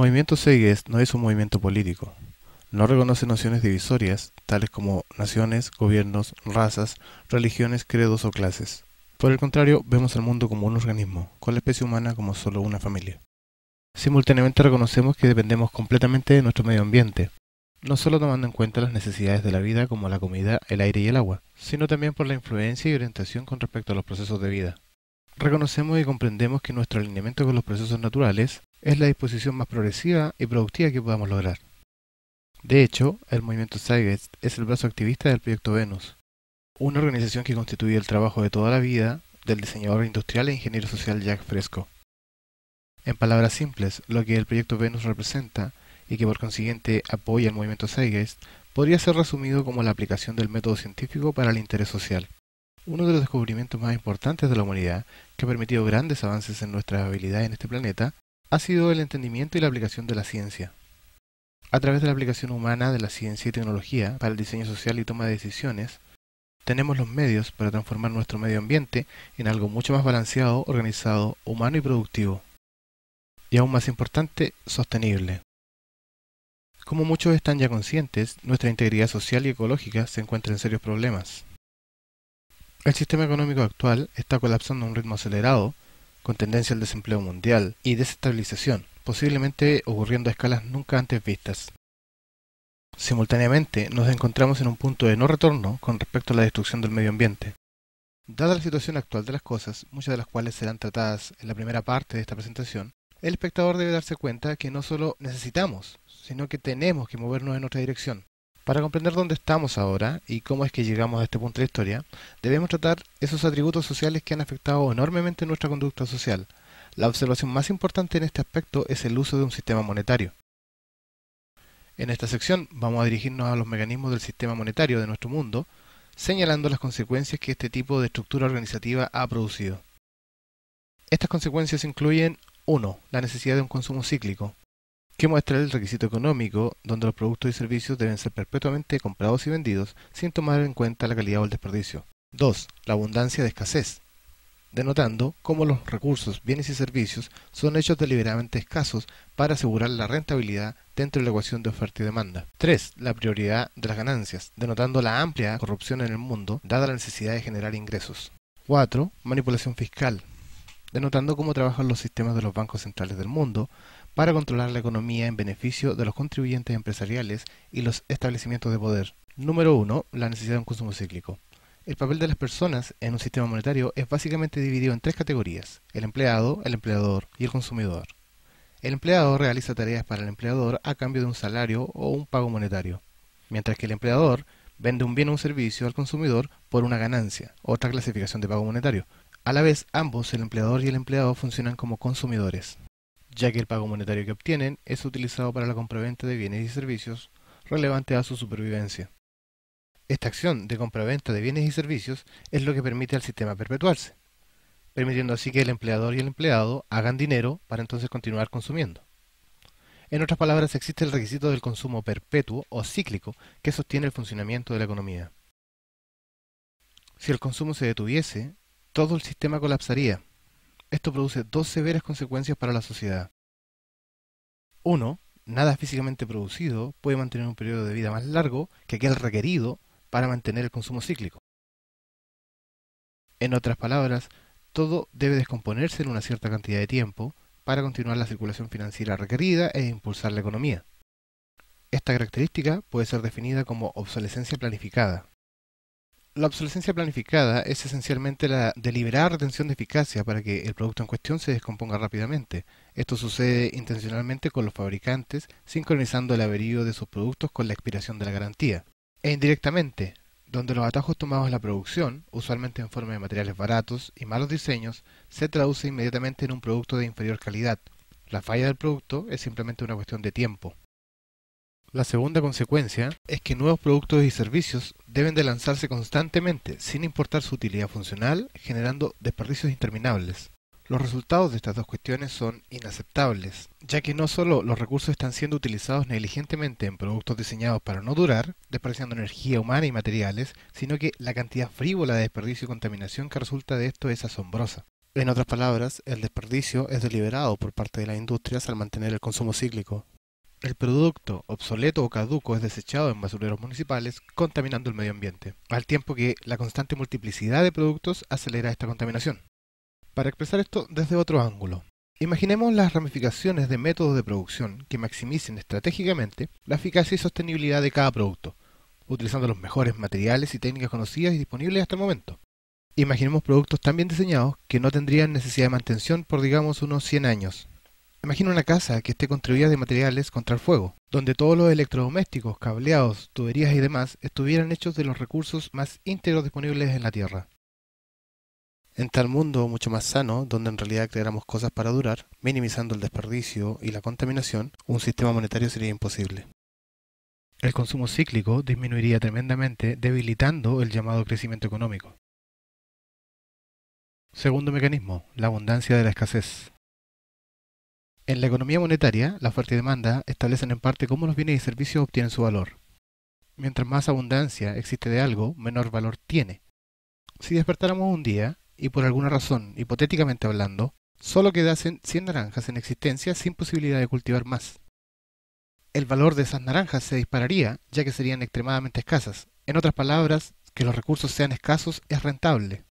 movimiento Segues no es un movimiento político. No reconoce nociones divisorias, tales como naciones, gobiernos, razas, religiones, credos o clases. Por el contrario, vemos al mundo como un organismo, con la especie humana como solo una familia. Simultáneamente reconocemos que dependemos completamente de nuestro medio ambiente, no solo tomando en cuenta las necesidades de la vida como la comida, el aire y el agua, sino también por la influencia y orientación con respecto a los procesos de vida reconocemos y comprendemos que nuestro alineamiento con los procesos naturales es la disposición más progresiva y productiva que podamos lograr. De hecho, el movimiento Zeitgeist es el brazo activista del proyecto Venus, una organización que constituye el trabajo de toda la vida del diseñador industrial e ingeniero social Jack Fresco. En palabras simples, lo que el proyecto Venus representa y que por consiguiente apoya el movimiento Zeitgeist podría ser resumido como la aplicación del método científico para el interés social, uno de los descubrimientos más importantes de la humanidad que ha permitido grandes avances en nuestra habilidad en este planeta ha sido el entendimiento y la aplicación de la ciencia. A través de la aplicación humana de la ciencia y tecnología para el diseño social y toma de decisiones, tenemos los medios para transformar nuestro medio ambiente en algo mucho más balanceado, organizado, humano y productivo. Y aún más importante, sostenible. Como muchos están ya conscientes, nuestra integridad social y ecológica se encuentra en serios problemas. El sistema económico actual está colapsando a un ritmo acelerado, con tendencia al desempleo mundial y desestabilización, posiblemente ocurriendo a escalas nunca antes vistas. Simultáneamente, nos encontramos en un punto de no retorno con respecto a la destrucción del medio ambiente. Dada la situación actual de las cosas, muchas de las cuales serán tratadas en la primera parte de esta presentación, el espectador debe darse cuenta que no solo necesitamos, sino que tenemos que movernos en otra dirección, para comprender dónde estamos ahora y cómo es que llegamos a este punto de la historia, debemos tratar esos atributos sociales que han afectado enormemente nuestra conducta social. La observación más importante en este aspecto es el uso de un sistema monetario. En esta sección vamos a dirigirnos a los mecanismos del sistema monetario de nuestro mundo, señalando las consecuencias que este tipo de estructura organizativa ha producido. Estas consecuencias incluyen 1. La necesidad de un consumo cíclico que muestra el requisito económico, donde los productos y servicios deben ser perpetuamente comprados y vendidos sin tomar en cuenta la calidad o el desperdicio. 2. La abundancia de escasez, denotando cómo los recursos, bienes y servicios son hechos deliberadamente escasos para asegurar la rentabilidad dentro de la ecuación de oferta y demanda. 3. La prioridad de las ganancias, denotando la amplia corrupción en el mundo, dada la necesidad de generar ingresos. 4. Manipulación fiscal, denotando cómo trabajan los sistemas de los bancos centrales del mundo, para controlar la economía en beneficio de los contribuyentes empresariales y los establecimientos de poder. Número 1. La necesidad de un consumo cíclico. El papel de las personas en un sistema monetario es básicamente dividido en tres categorías, el empleado, el empleador y el consumidor. El empleado realiza tareas para el empleador a cambio de un salario o un pago monetario, mientras que el empleador vende un bien o un servicio al consumidor por una ganancia, otra clasificación de pago monetario. A la vez, ambos, el empleador y el empleado, funcionan como consumidores ya que el pago monetario que obtienen es utilizado para la compraventa de bienes y servicios relevantes a su supervivencia. Esta acción de compraventa de bienes y servicios es lo que permite al sistema perpetuarse, permitiendo así que el empleador y el empleado hagan dinero para entonces continuar consumiendo. En otras palabras, existe el requisito del consumo perpetuo o cíclico que sostiene el funcionamiento de la economía. Si el consumo se detuviese, todo el sistema colapsaría, esto produce dos severas consecuencias para la sociedad. Uno, nada físicamente producido puede mantener un periodo de vida más largo que aquel requerido para mantener el consumo cíclico. En otras palabras, todo debe descomponerse en una cierta cantidad de tiempo para continuar la circulación financiera requerida e impulsar la economía. Esta característica puede ser definida como obsolescencia planificada. La obsolescencia planificada es esencialmente la deliberada retención de eficacia para que el producto en cuestión se descomponga rápidamente. Esto sucede intencionalmente con los fabricantes, sincronizando el averío de sus productos con la expiración de la garantía. E indirectamente, donde los atajos tomados en la producción, usualmente en forma de materiales baratos y malos diseños, se traduce inmediatamente en un producto de inferior calidad. La falla del producto es simplemente una cuestión de tiempo. La segunda consecuencia es que nuevos productos y servicios deben de lanzarse constantemente, sin importar su utilidad funcional, generando desperdicios interminables. Los resultados de estas dos cuestiones son inaceptables, ya que no solo los recursos están siendo utilizados negligentemente en productos diseñados para no durar, despreciando energía humana y materiales, sino que la cantidad frívola de desperdicio y contaminación que resulta de esto es asombrosa. En otras palabras, el desperdicio es deliberado por parte de las industrias al mantener el consumo cíclico, el producto obsoleto o caduco es desechado en basureros municipales, contaminando el medio ambiente, al tiempo que la constante multiplicidad de productos acelera esta contaminación. Para expresar esto desde otro ángulo, imaginemos las ramificaciones de métodos de producción que maximicen estratégicamente la eficacia y sostenibilidad de cada producto, utilizando los mejores materiales y técnicas conocidas y disponibles hasta el momento. Imaginemos productos tan bien diseñados que no tendrían necesidad de mantención por digamos unos 100 años, Imagina una casa que esté construida de materiales contra el fuego, donde todos los electrodomésticos, cableados, tuberías y demás estuvieran hechos de los recursos más íntegros disponibles en la Tierra. En tal mundo mucho más sano, donde en realidad creáramos cosas para durar, minimizando el desperdicio y la contaminación, un sistema monetario sería imposible. El consumo cíclico disminuiría tremendamente, debilitando el llamado crecimiento económico. Segundo mecanismo, la abundancia de la escasez. En la economía monetaria, la fuerte demanda establecen en parte cómo los bienes y servicios obtienen su valor. Mientras más abundancia existe de algo, menor valor tiene. Si despertáramos un día, y por alguna razón, hipotéticamente hablando, solo quedasen 100 naranjas en existencia sin posibilidad de cultivar más. El valor de esas naranjas se dispararía, ya que serían extremadamente escasas. En otras palabras, que los recursos sean escasos es rentable.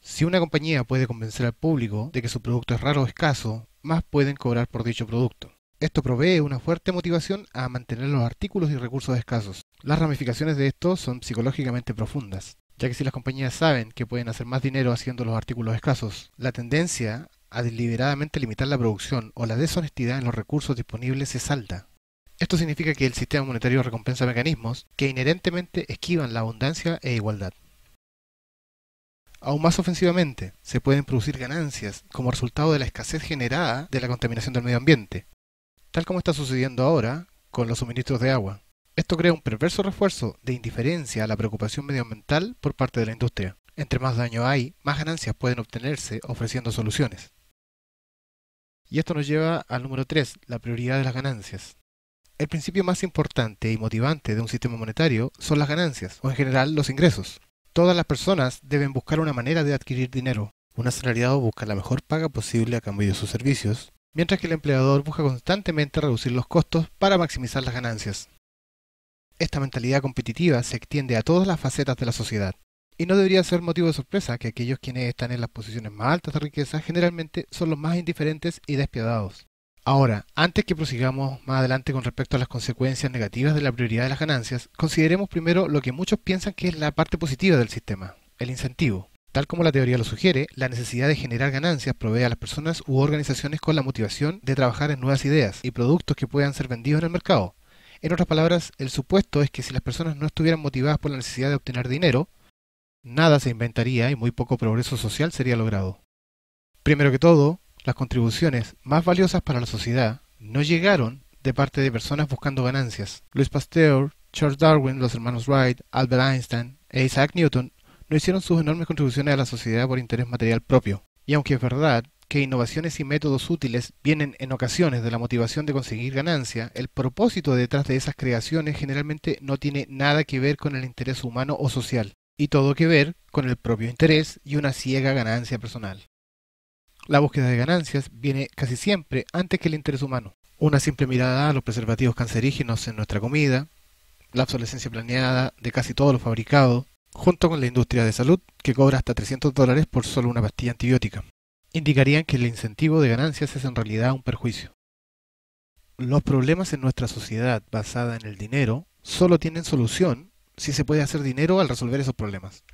Si una compañía puede convencer al público de que su producto es raro o escaso, más pueden cobrar por dicho producto. Esto provee una fuerte motivación a mantener los artículos y recursos escasos. Las ramificaciones de esto son psicológicamente profundas, ya que si las compañías saben que pueden hacer más dinero haciendo los artículos escasos, la tendencia a deliberadamente limitar la producción o la deshonestidad en los recursos disponibles se salta. Esto significa que el sistema monetario recompensa mecanismos que inherentemente esquivan la abundancia e igualdad. Aún más ofensivamente, se pueden producir ganancias como resultado de la escasez generada de la contaminación del medio ambiente, tal como está sucediendo ahora con los suministros de agua. Esto crea un perverso refuerzo de indiferencia a la preocupación medioambiental por parte de la industria. Entre más daño hay, más ganancias pueden obtenerse ofreciendo soluciones. Y esto nos lleva al número 3, la prioridad de las ganancias. El principio más importante y motivante de un sistema monetario son las ganancias, o en general los ingresos. Todas las personas deben buscar una manera de adquirir dinero. Un asalariado busca la mejor paga posible a cambio de sus servicios, mientras que el empleador busca constantemente reducir los costos para maximizar las ganancias. Esta mentalidad competitiva se extiende a todas las facetas de la sociedad, y no debería ser motivo de sorpresa que aquellos quienes están en las posiciones más altas de riqueza generalmente son los más indiferentes y despiadados. Ahora, antes que prosigamos más adelante con respecto a las consecuencias negativas de la prioridad de las ganancias, consideremos primero lo que muchos piensan que es la parte positiva del sistema, el incentivo. Tal como la teoría lo sugiere, la necesidad de generar ganancias provee a las personas u organizaciones con la motivación de trabajar en nuevas ideas y productos que puedan ser vendidos en el mercado. En otras palabras, el supuesto es que si las personas no estuvieran motivadas por la necesidad de obtener dinero, nada se inventaría y muy poco progreso social sería logrado. Primero que todo, las contribuciones más valiosas para la sociedad no llegaron de parte de personas buscando ganancias. Louis Pasteur, Charles Darwin, los hermanos Wright, Albert Einstein e Isaac Newton no hicieron sus enormes contribuciones a la sociedad por interés material propio. Y aunque es verdad que innovaciones y métodos útiles vienen en ocasiones de la motivación de conseguir ganancia, el propósito detrás de esas creaciones generalmente no tiene nada que ver con el interés humano o social, y todo que ver con el propio interés y una ciega ganancia personal. La búsqueda de ganancias viene casi siempre antes que el interés humano. Una simple mirada a los preservativos cancerígenos en nuestra comida, la obsolescencia planeada de casi todo lo fabricado, junto con la industria de salud que cobra hasta 300 dólares por solo una pastilla antibiótica, indicarían que el incentivo de ganancias es en realidad un perjuicio. Los problemas en nuestra sociedad basada en el dinero solo tienen solución si se puede hacer dinero al resolver esos problemas.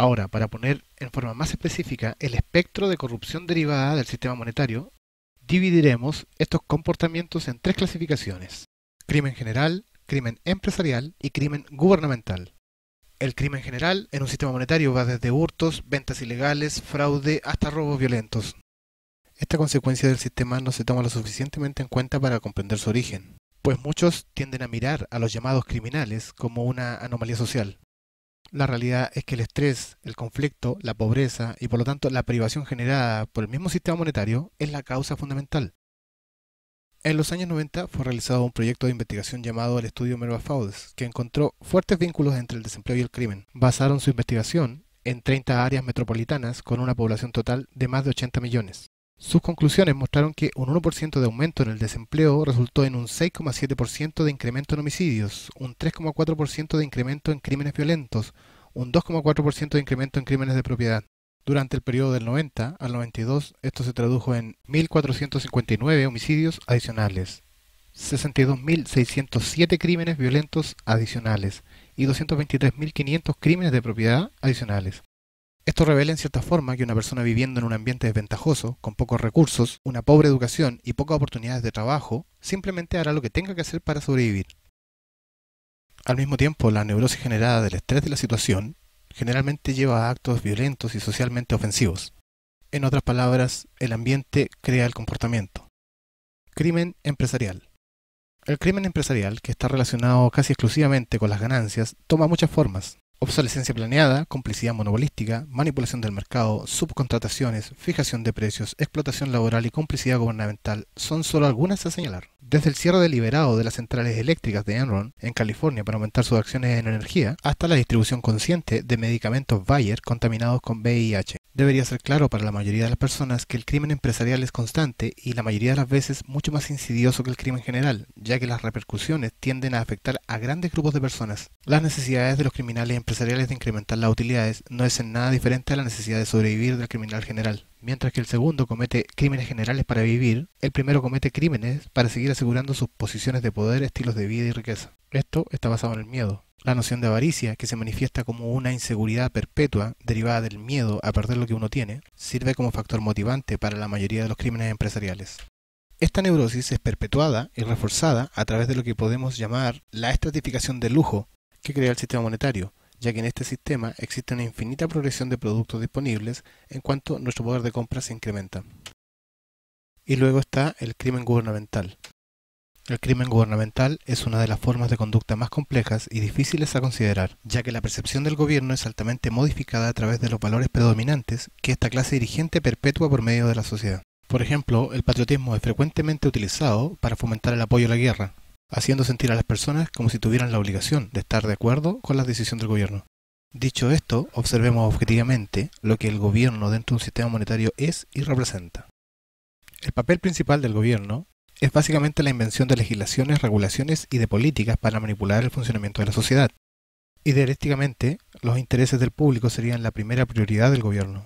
Ahora, para poner en forma más específica el espectro de corrupción derivada del sistema monetario, dividiremos estos comportamientos en tres clasificaciones. Crimen general, crimen empresarial y crimen gubernamental. El crimen general en un sistema monetario va desde hurtos, ventas ilegales, fraude hasta robos violentos. Esta consecuencia del sistema no se toma lo suficientemente en cuenta para comprender su origen, pues muchos tienden a mirar a los llamados criminales como una anomalía social, la realidad es que el estrés, el conflicto, la pobreza y por lo tanto la privación generada por el mismo sistema monetario es la causa fundamental. En los años 90 fue realizado un proyecto de investigación llamado el estudio Merva Faudes, que encontró fuertes vínculos entre el desempleo y el crimen. Basaron su investigación en 30 áreas metropolitanas con una población total de más de 80 millones. Sus conclusiones mostraron que un 1% de aumento en el desempleo resultó en un 6,7% de incremento en homicidios, un 3,4% de incremento en crímenes violentos, un 2,4% de incremento en crímenes de propiedad. Durante el periodo del 90 al 92, esto se tradujo en 1.459 homicidios adicionales, 62.607 crímenes violentos adicionales y 223.500 crímenes de propiedad adicionales. Esto revela en cierta forma que una persona viviendo en un ambiente desventajoso, con pocos recursos, una pobre educación y pocas oportunidades de trabajo, simplemente hará lo que tenga que hacer para sobrevivir. Al mismo tiempo, la neurosis generada del estrés de la situación generalmente lleva a actos violentos y socialmente ofensivos. En otras palabras, el ambiente crea el comportamiento. Crimen empresarial. El crimen empresarial, que está relacionado casi exclusivamente con las ganancias, toma muchas formas, obsolescencia planeada, complicidad monopolística, manipulación del mercado, subcontrataciones, fijación de precios, explotación laboral y complicidad gubernamental son solo algunas a señalar. Desde el cierre deliberado de las centrales eléctricas de Enron en California para aumentar sus acciones en energía, hasta la distribución consciente de medicamentos Bayer contaminados con VIH. Debería ser claro para la mayoría de las personas que el crimen empresarial es constante y la mayoría de las veces mucho más insidioso que el crimen general, ya que las repercusiones tienden a afectar a grandes grupos de personas. Las necesidades de los criminales empresariales de incrementar las utilidades no es en nada diferente a la necesidad de sobrevivir del criminal general. Mientras que el segundo comete crímenes generales para vivir, el primero comete crímenes para seguir asegurando sus posiciones de poder, estilos de vida y riqueza. Esto está basado en el miedo, la noción de avaricia, que se manifiesta como una inseguridad perpetua derivada del miedo a perder lo que uno tiene, sirve como factor motivante para la mayoría de los crímenes empresariales. Esta neurosis es perpetuada y reforzada a través de lo que podemos llamar la estratificación de lujo que crea el sistema monetario, ya que en este sistema existe una infinita progresión de productos disponibles en cuanto nuestro poder de compra se incrementa. Y luego está el crimen gubernamental. El crimen gubernamental es una de las formas de conducta más complejas y difíciles a considerar, ya que la percepción del gobierno es altamente modificada a través de los valores predominantes que esta clase dirigente perpetúa por medio de la sociedad. Por ejemplo, el patriotismo es frecuentemente utilizado para fomentar el apoyo a la guerra, haciendo sentir a las personas como si tuvieran la obligación de estar de acuerdo con la decisión del gobierno. Dicho esto, observemos objetivamente lo que el gobierno dentro de un sistema monetario es y representa. El papel principal del gobierno es básicamente la invención de legislaciones, regulaciones y de políticas para manipular el funcionamiento de la sociedad. Idealísticamente, los intereses del público serían la primera prioridad del gobierno.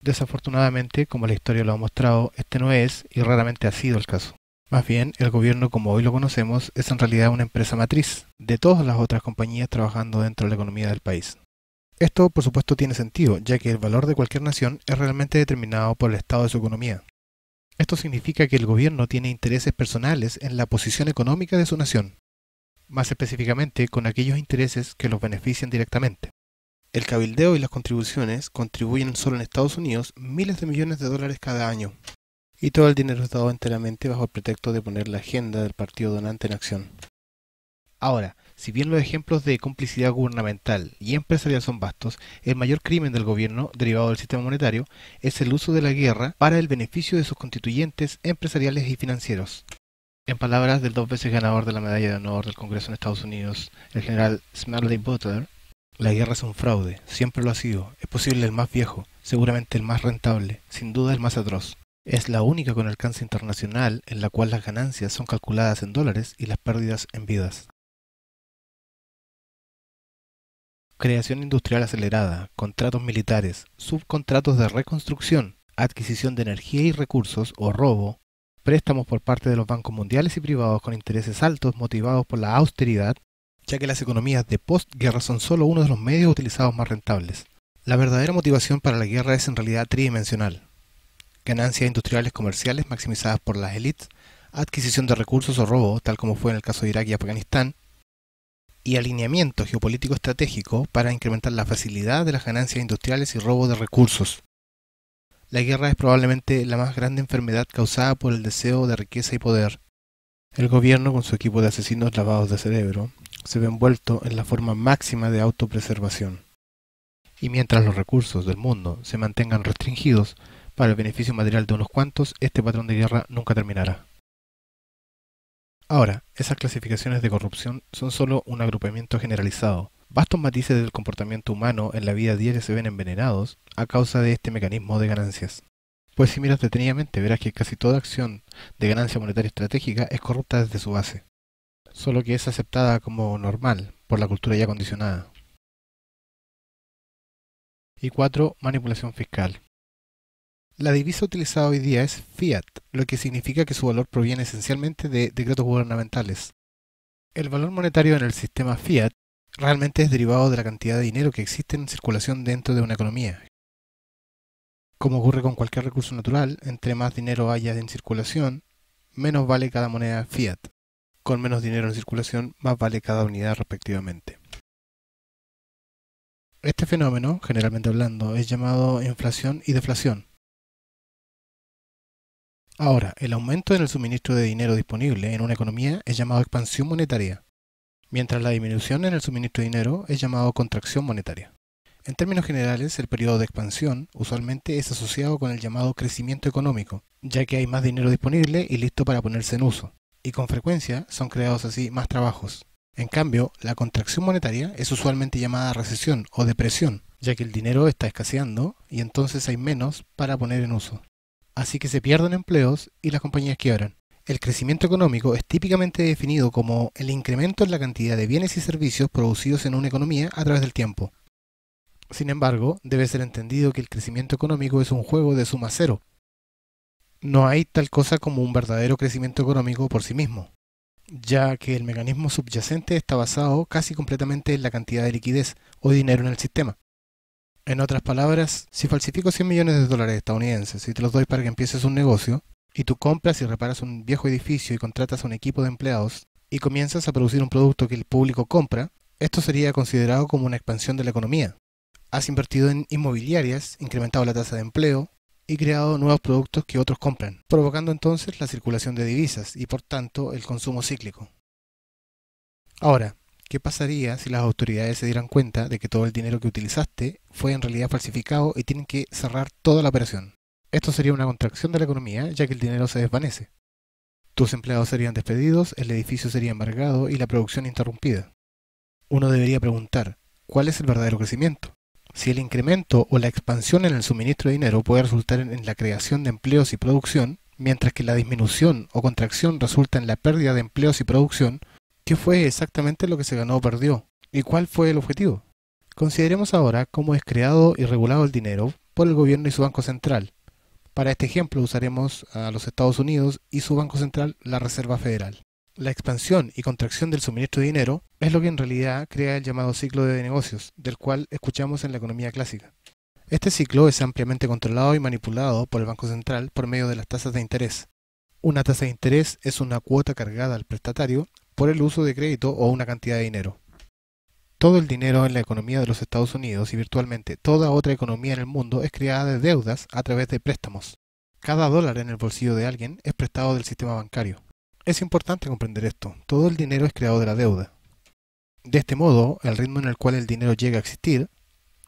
Desafortunadamente, como la historia lo ha mostrado, este no es y raramente ha sido el caso. Más bien, el gobierno como hoy lo conocemos es en realidad una empresa matriz de todas las otras compañías trabajando dentro de la economía del país. Esto, por supuesto, tiene sentido, ya que el valor de cualquier nación es realmente determinado por el estado de su economía. Esto significa que el gobierno tiene intereses personales en la posición económica de su nación, más específicamente con aquellos intereses que los benefician directamente. El cabildeo y las contribuciones contribuyen solo en Estados Unidos miles de millones de dólares cada año, y todo el dinero es dado enteramente bajo el pretexto de poner la agenda del partido donante en acción. Ahora, si bien los ejemplos de complicidad gubernamental y empresarial son vastos, el mayor crimen del gobierno, derivado del sistema monetario, es el uso de la guerra para el beneficio de sus constituyentes empresariales y financieros. En palabras del dos veces ganador de la Medalla de Honor del Congreso en Estados Unidos, el general Smedley Butler, la guerra es un fraude, siempre lo ha sido, es posible el más viejo, seguramente el más rentable, sin duda el más atroz. Es la única con alcance internacional en la cual las ganancias son calculadas en dólares y las pérdidas en vidas. Creación industrial acelerada, contratos militares, subcontratos de reconstrucción, adquisición de energía y recursos o robo, préstamos por parte de los bancos mundiales y privados con intereses altos motivados por la austeridad, ya que las economías de postguerra son solo uno de los medios utilizados más rentables. La verdadera motivación para la guerra es en realidad tridimensional ganancias industriales comerciales maximizadas por las élites, adquisición de recursos o robo, tal como fue en el caso de Irak y Afganistán, y alineamiento geopolítico estratégico para incrementar la facilidad de las ganancias industriales y robo de recursos. La guerra es probablemente la más grande enfermedad causada por el deseo de riqueza y poder. El gobierno, con su equipo de asesinos lavados de cerebro, se ve envuelto en la forma máxima de autopreservación y mientras los recursos del mundo se mantengan restringidos para el beneficio material de unos cuantos, este patrón de guerra nunca terminará. Ahora, esas clasificaciones de corrupción son solo un agrupamiento generalizado. Vastos matices del comportamiento humano en la vida diaria se ven envenenados a causa de este mecanismo de ganancias. Pues si miras detenidamente verás que casi toda acción de ganancia monetaria estratégica es corrupta desde su base, solo que es aceptada como normal por la cultura ya condicionada y 4. Manipulación fiscal. La divisa utilizada hoy día es fiat, lo que significa que su valor proviene esencialmente de decretos gubernamentales. El valor monetario en el sistema fiat realmente es derivado de la cantidad de dinero que existe en circulación dentro de una economía. Como ocurre con cualquier recurso natural, entre más dinero haya en circulación, menos vale cada moneda fiat. Con menos dinero en circulación, más vale cada unidad respectivamente. Este fenómeno, generalmente hablando, es llamado inflación y deflación. Ahora, el aumento en el suministro de dinero disponible en una economía es llamado expansión monetaria, mientras la disminución en el suministro de dinero es llamado contracción monetaria. En términos generales, el periodo de expansión usualmente es asociado con el llamado crecimiento económico, ya que hay más dinero disponible y listo para ponerse en uso, y con frecuencia son creados así más trabajos, en cambio, la contracción monetaria es usualmente llamada recesión o depresión, ya que el dinero está escaseando y entonces hay menos para poner en uso. Así que se pierden empleos y las compañías quiebran. El crecimiento económico es típicamente definido como el incremento en la cantidad de bienes y servicios producidos en una economía a través del tiempo. Sin embargo, debe ser entendido que el crecimiento económico es un juego de suma cero. No hay tal cosa como un verdadero crecimiento económico por sí mismo ya que el mecanismo subyacente está basado casi completamente en la cantidad de liquidez o dinero en el sistema. En otras palabras, si falsifico 100 millones de dólares estadounidenses y te los doy para que empieces un negocio, y tú compras y reparas un viejo edificio y contratas a un equipo de empleados, y comienzas a producir un producto que el público compra, esto sería considerado como una expansión de la economía. Has invertido en inmobiliarias, incrementado la tasa de empleo, y creado nuevos productos que otros compran, provocando entonces la circulación de divisas y por tanto el consumo cíclico. Ahora, ¿qué pasaría si las autoridades se dieran cuenta de que todo el dinero que utilizaste fue en realidad falsificado y tienen que cerrar toda la operación? Esto sería una contracción de la economía ya que el dinero se desvanece. Tus empleados serían despedidos, el edificio sería embargado y la producción interrumpida. Uno debería preguntar, ¿cuál es el verdadero crecimiento? si el incremento o la expansión en el suministro de dinero puede resultar en la creación de empleos y producción, mientras que la disminución o contracción resulta en la pérdida de empleos y producción, ¿qué fue exactamente lo que se ganó o perdió? ¿Y cuál fue el objetivo? Consideremos ahora cómo es creado y regulado el dinero por el gobierno y su Banco Central. Para este ejemplo usaremos a los Estados Unidos y su Banco Central, la Reserva Federal. La expansión y contracción del suministro de dinero es lo que en realidad crea el llamado ciclo de negocios, del cual escuchamos en la economía clásica. Este ciclo es ampliamente controlado y manipulado por el Banco Central por medio de las tasas de interés. Una tasa de interés es una cuota cargada al prestatario por el uso de crédito o una cantidad de dinero. Todo el dinero en la economía de los Estados Unidos y virtualmente toda otra economía en el mundo es creada de deudas a través de préstamos. Cada dólar en el bolsillo de alguien es prestado del sistema bancario. Es importante comprender esto. Todo el dinero es creado de la deuda. De este modo, el ritmo en el cual el dinero llega a existir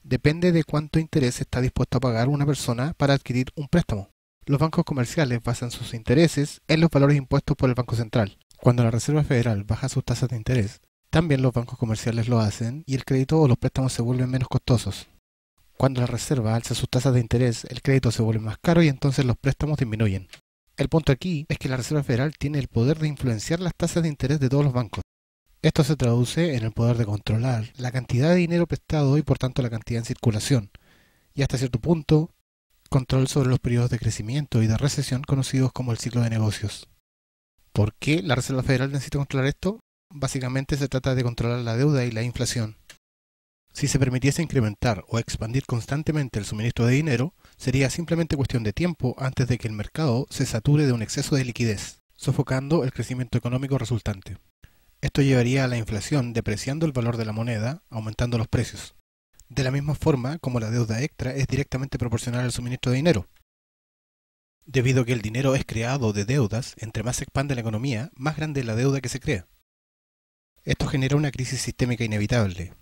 depende de cuánto interés está dispuesto a pagar una persona para adquirir un préstamo. Los bancos comerciales basan sus intereses en los valores impuestos por el Banco Central. Cuando la Reserva Federal baja sus tasas de interés, también los bancos comerciales lo hacen y el crédito o los préstamos se vuelven menos costosos. Cuando la Reserva alza sus tasas de interés, el crédito se vuelve más caro y entonces los préstamos disminuyen. El punto aquí es que la Reserva Federal tiene el poder de influenciar las tasas de interés de todos los bancos. Esto se traduce en el poder de controlar la cantidad de dinero prestado y por tanto la cantidad en circulación, y hasta cierto punto, control sobre los periodos de crecimiento y de recesión conocidos como el ciclo de negocios. ¿Por qué la Reserva Federal necesita controlar esto? Básicamente se trata de controlar la deuda y la inflación. Si se permitiese incrementar o expandir constantemente el suministro de dinero, sería simplemente cuestión de tiempo antes de que el mercado se sature de un exceso de liquidez, sofocando el crecimiento económico resultante. Esto llevaría a la inflación depreciando el valor de la moneda, aumentando los precios. De la misma forma como la deuda extra es directamente proporcional al suministro de dinero. Debido a que el dinero es creado de deudas, entre más se expande la economía, más grande es la deuda que se crea. Esto genera una crisis sistémica inevitable,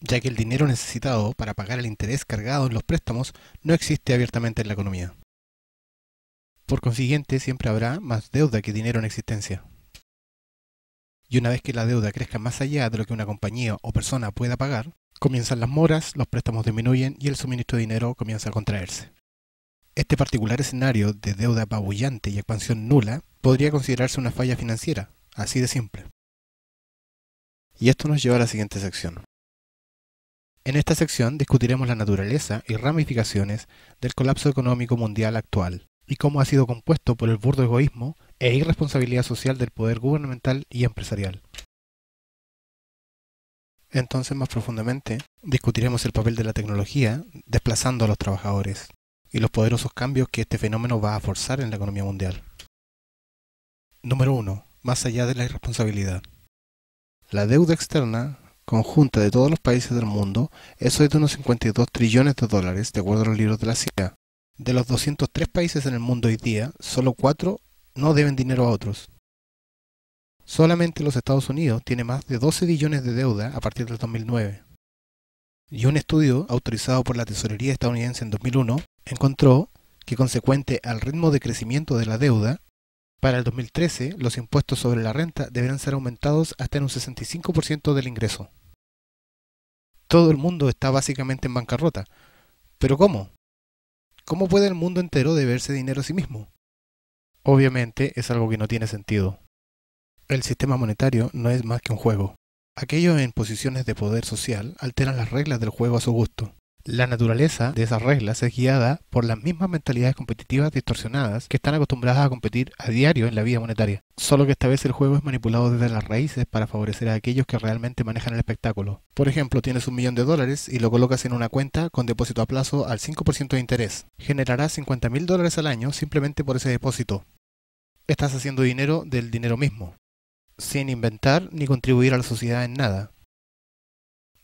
ya que el dinero necesitado para pagar el interés cargado en los préstamos no existe abiertamente en la economía. Por consiguiente, siempre habrá más deuda que dinero en existencia. Y una vez que la deuda crezca más allá de lo que una compañía o persona pueda pagar, comienzan las moras, los préstamos disminuyen y el suministro de dinero comienza a contraerse. Este particular escenario de deuda apabullante y expansión nula podría considerarse una falla financiera, así de simple. Y esto nos lleva a la siguiente sección. En esta sección discutiremos la naturaleza y ramificaciones del colapso económico mundial actual y cómo ha sido compuesto por el burdo egoísmo e irresponsabilidad social del poder gubernamental y empresarial. Entonces, más profundamente, discutiremos el papel de la tecnología desplazando a los trabajadores y los poderosos cambios que este fenómeno va a forzar en la economía mundial. Número 1. Más allá de la irresponsabilidad. La deuda externa conjunta de todos los países del mundo es es de unos 52 trillones de dólares, de acuerdo a los libros de la CIA. De los 203 países en el mundo hoy día, solo 4 no deben dinero a otros. Solamente los Estados Unidos tiene más de 12 billones de deuda a partir del 2009. Y un estudio autorizado por la Tesorería estadounidense en 2001 encontró que consecuente al ritmo de crecimiento de la deuda, para el 2013, los impuestos sobre la renta deberán ser aumentados hasta en un 65% del ingreso. Todo el mundo está básicamente en bancarrota. ¿Pero cómo? ¿Cómo puede el mundo entero deberse dinero a sí mismo? Obviamente es algo que no tiene sentido. El sistema monetario no es más que un juego. Aquellos en posiciones de poder social alteran las reglas del juego a su gusto. La naturaleza de esas reglas es guiada por las mismas mentalidades competitivas distorsionadas que están acostumbradas a competir a diario en la vida monetaria, solo que esta vez el juego es manipulado desde las raíces para favorecer a aquellos que realmente manejan el espectáculo. Por ejemplo, tienes un millón de dólares y lo colocas en una cuenta con depósito a plazo al 5% de interés. Generarás 50 mil dólares al año simplemente por ese depósito. Estás haciendo dinero del dinero mismo, sin inventar ni contribuir a la sociedad en nada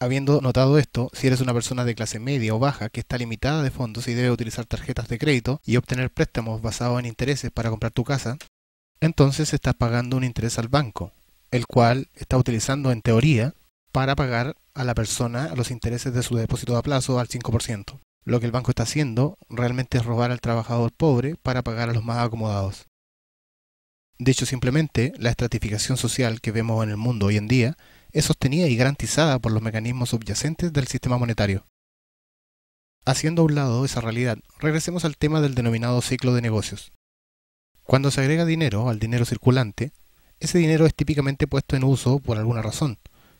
habiendo notado esto, si eres una persona de clase media o baja que está limitada de fondos y debe utilizar tarjetas de crédito y obtener préstamos basados en intereses para comprar tu casa, entonces estás pagando un interés al banco, el cual está utilizando en teoría para pagar a la persona los intereses de su depósito a plazo al 5%. Lo que el banco está haciendo realmente es robar al trabajador pobre para pagar a los más acomodados. De hecho, simplemente la estratificación social que vemos en el mundo hoy en día es sostenida y garantizada por los mecanismos subyacentes del sistema monetario. Haciendo a un lado esa realidad, regresemos al tema del denominado ciclo de negocios. Cuando se agrega dinero al dinero circulante, ese dinero es típicamente puesto en uso por alguna razón.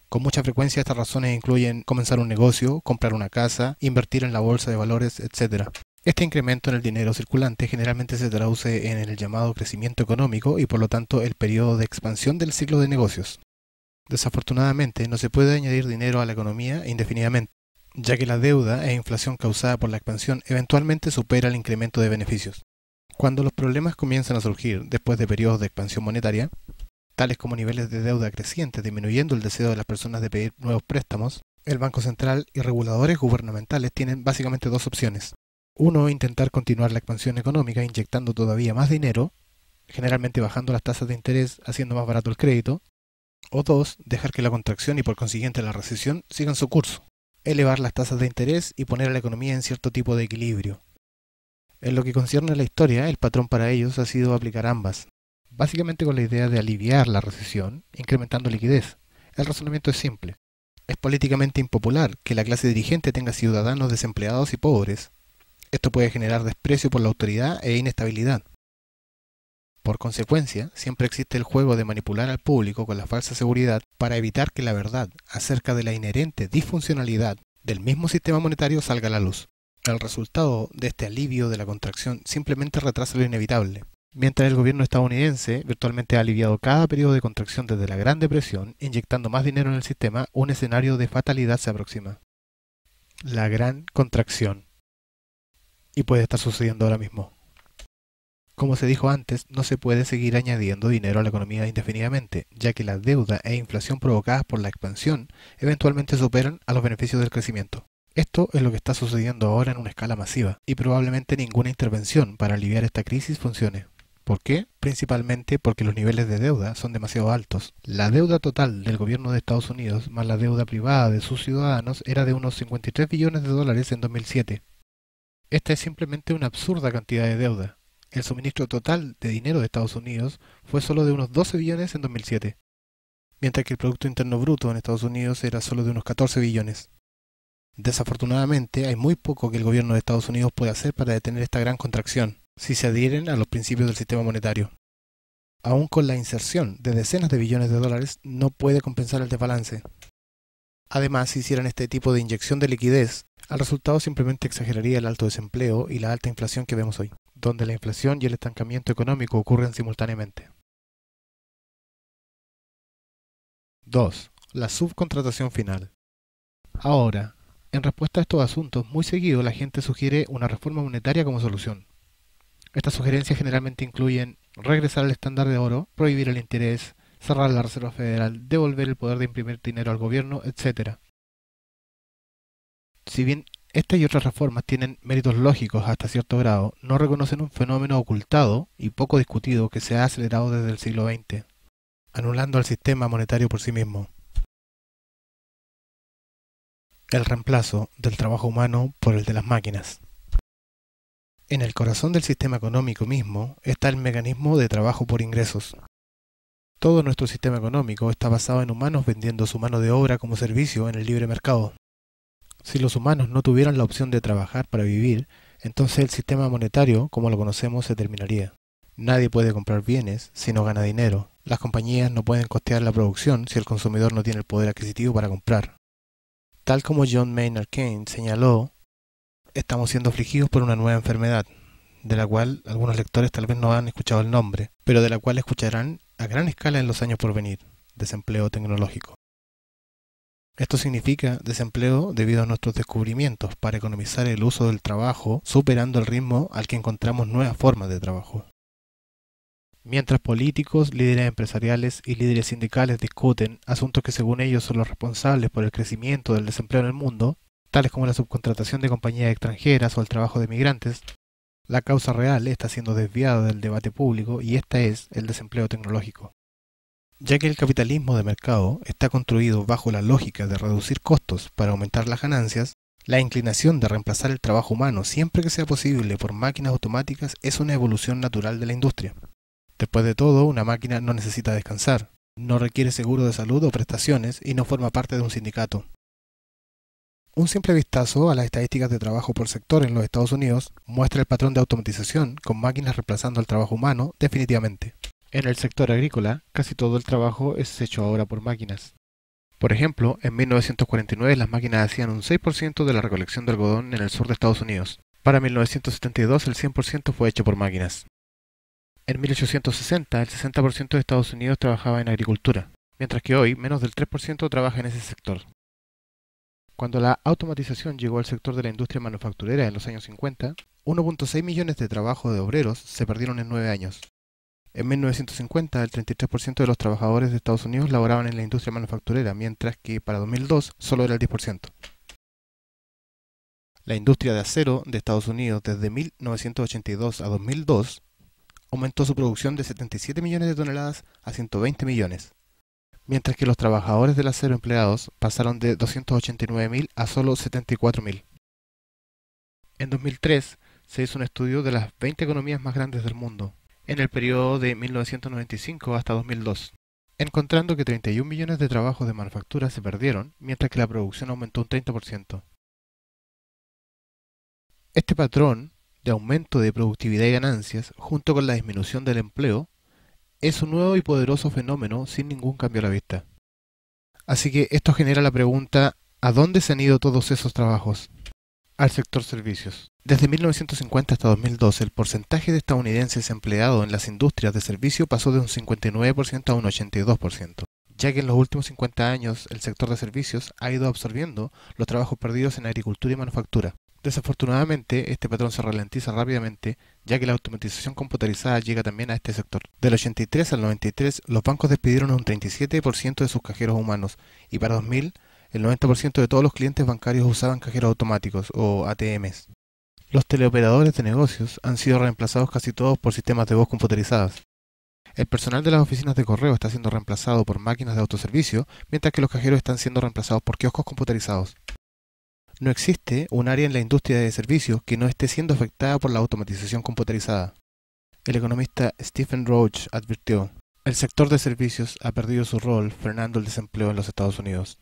Con mucha frecuencia estas razones incluyen comenzar un negocio, comprar una casa, invertir en la bolsa de valores, etc. Este incremento en el dinero circulante generalmente se traduce en el llamado crecimiento económico y por lo tanto el periodo de expansión del ciclo de negocios. Desafortunadamente, no se puede añadir dinero a la economía indefinidamente, ya que la deuda e inflación causada por la expansión eventualmente supera el incremento de beneficios. Cuando los problemas comienzan a surgir después de periodos de expansión monetaria, tales como niveles de deuda crecientes disminuyendo el deseo de las personas de pedir nuevos préstamos, el Banco Central y reguladores gubernamentales tienen básicamente dos opciones. Uno, intentar continuar la expansión económica inyectando todavía más dinero, generalmente bajando las tasas de interés, haciendo más barato el crédito, o dos, dejar que la contracción y por consiguiente la recesión sigan su curso, elevar las tasas de interés y poner a la economía en cierto tipo de equilibrio. En lo que concierne a la historia, el patrón para ellos ha sido aplicar ambas, básicamente con la idea de aliviar la recesión, incrementando liquidez. El razonamiento es simple. Es políticamente impopular que la clase dirigente tenga ciudadanos desempleados y pobres. Esto puede generar desprecio por la autoridad e inestabilidad. Por consecuencia, siempre existe el juego de manipular al público con la falsa seguridad para evitar que la verdad acerca de la inherente disfuncionalidad del mismo sistema monetario salga a la luz. El resultado de este alivio de la contracción simplemente retrasa lo inevitable. Mientras el gobierno estadounidense virtualmente ha aliviado cada periodo de contracción desde la Gran Depresión, inyectando más dinero en el sistema, un escenario de fatalidad se aproxima. La gran contracción. Y puede estar sucediendo ahora mismo. Como se dijo antes, no se puede seguir añadiendo dinero a la economía indefinidamente, ya que la deuda e inflación provocadas por la expansión eventualmente superan a los beneficios del crecimiento. Esto es lo que está sucediendo ahora en una escala masiva, y probablemente ninguna intervención para aliviar esta crisis funcione. ¿Por qué? Principalmente porque los niveles de deuda son demasiado altos. La deuda total del gobierno de Estados Unidos más la deuda privada de sus ciudadanos era de unos 53 billones de dólares en 2007. Esta es simplemente una absurda cantidad de deuda. El suministro total de dinero de Estados Unidos fue solo de unos 12 billones en 2007, mientras que el Producto Interno Bruto en Estados Unidos era solo de unos 14 billones. Desafortunadamente, hay muy poco que el gobierno de Estados Unidos puede hacer para detener esta gran contracción, si se adhieren a los principios del sistema monetario. Aún con la inserción de decenas de billones de dólares, no puede compensar el desbalance. Además, si hicieran este tipo de inyección de liquidez, al resultado simplemente exageraría el alto desempleo y la alta inflación que vemos hoy, donde la inflación y el estancamiento económico ocurren simultáneamente. 2. La subcontratación final. Ahora, en respuesta a estos asuntos, muy seguido la gente sugiere una reforma monetaria como solución. Estas sugerencias generalmente incluyen regresar al estándar de oro, prohibir el interés, cerrar la Reserva Federal, devolver el poder de imprimir dinero al gobierno, etc si bien estas y otras reformas tienen méritos lógicos hasta cierto grado, no reconocen un fenómeno ocultado y poco discutido que se ha acelerado desde el siglo XX, anulando al sistema monetario por sí mismo. El reemplazo del trabajo humano por el de las máquinas. En el corazón del sistema económico mismo está el mecanismo de trabajo por ingresos. Todo nuestro sistema económico está basado en humanos vendiendo su mano de obra como servicio en el libre mercado. Si los humanos no tuvieran la opción de trabajar para vivir, entonces el sistema monetario, como lo conocemos, se terminaría. Nadie puede comprar bienes si no gana dinero. Las compañías no pueden costear la producción si el consumidor no tiene el poder adquisitivo para comprar. Tal como John Maynard Keynes señaló, estamos siendo afligidos por una nueva enfermedad, de la cual algunos lectores tal vez no han escuchado el nombre, pero de la cual escucharán a gran escala en los años por venir, desempleo tecnológico. Esto significa desempleo debido a nuestros descubrimientos para economizar el uso del trabajo, superando el ritmo al que encontramos nuevas formas de trabajo. Mientras políticos, líderes empresariales y líderes sindicales discuten asuntos que según ellos son los responsables por el crecimiento del desempleo en el mundo, tales como la subcontratación de compañías extranjeras o el trabajo de migrantes, la causa real está siendo desviada del debate público y esta es el desempleo tecnológico ya que el capitalismo de mercado está construido bajo la lógica de reducir costos para aumentar las ganancias, la inclinación de reemplazar el trabajo humano siempre que sea posible por máquinas automáticas es una evolución natural de la industria. Después de todo, una máquina no necesita descansar, no requiere seguro de salud o prestaciones y no forma parte de un sindicato. Un simple vistazo a las estadísticas de trabajo por sector en los Estados Unidos muestra el patrón de automatización con máquinas reemplazando al trabajo humano definitivamente. En el sector agrícola, casi todo el trabajo es hecho ahora por máquinas. Por ejemplo, en 1949 las máquinas hacían un 6% de la recolección de algodón en el sur de Estados Unidos. Para 1972 el 100% fue hecho por máquinas. En 1860 el 60% de Estados Unidos trabajaba en agricultura, mientras que hoy menos del 3% trabaja en ese sector. Cuando la automatización llegó al sector de la industria manufacturera en los años 50, 1.6 millones de trabajos de obreros se perdieron en 9 años, en 1950, el 33% de los trabajadores de Estados Unidos laboraban en la industria manufacturera, mientras que para 2002 solo era el 10%. La industria de acero de Estados Unidos desde 1982 a 2002 aumentó su producción de 77 millones de toneladas a 120 millones, mientras que los trabajadores del acero empleados pasaron de 289.000 a solo 74.000. En 2003 se hizo un estudio de las 20 economías más grandes del mundo, en el periodo de 1995 hasta 2002, encontrando que 31 millones de trabajos de manufactura se perdieron, mientras que la producción aumentó un 30%. Este patrón de aumento de productividad y ganancias, junto con la disminución del empleo, es un nuevo y poderoso fenómeno sin ningún cambio a la vista. Así que esto genera la pregunta, ¿a dónde se han ido todos esos trabajos? Al sector servicios. Desde 1950 hasta 2012, el porcentaje de estadounidenses empleados en las industrias de servicio pasó de un 59% a un 82%, ya que en los últimos 50 años el sector de servicios ha ido absorbiendo los trabajos perdidos en agricultura y manufactura. Desafortunadamente, este patrón se ralentiza rápidamente, ya que la automatización computarizada llega también a este sector. Del 83 al 93, los bancos despidieron un 37% de sus cajeros humanos, y para 2000, el 90% de todos los clientes bancarios usaban cajeros automáticos o ATMs los teleoperadores de negocios han sido reemplazados casi todos por sistemas de voz computarizadas. El personal de las oficinas de correo está siendo reemplazado por máquinas de autoservicio, mientras que los cajeros están siendo reemplazados por kioscos computarizados. No existe un área en la industria de servicios que no esté siendo afectada por la automatización computarizada. El economista Stephen Roach advirtió, el sector de servicios ha perdido su rol frenando el desempleo en los Estados Unidos.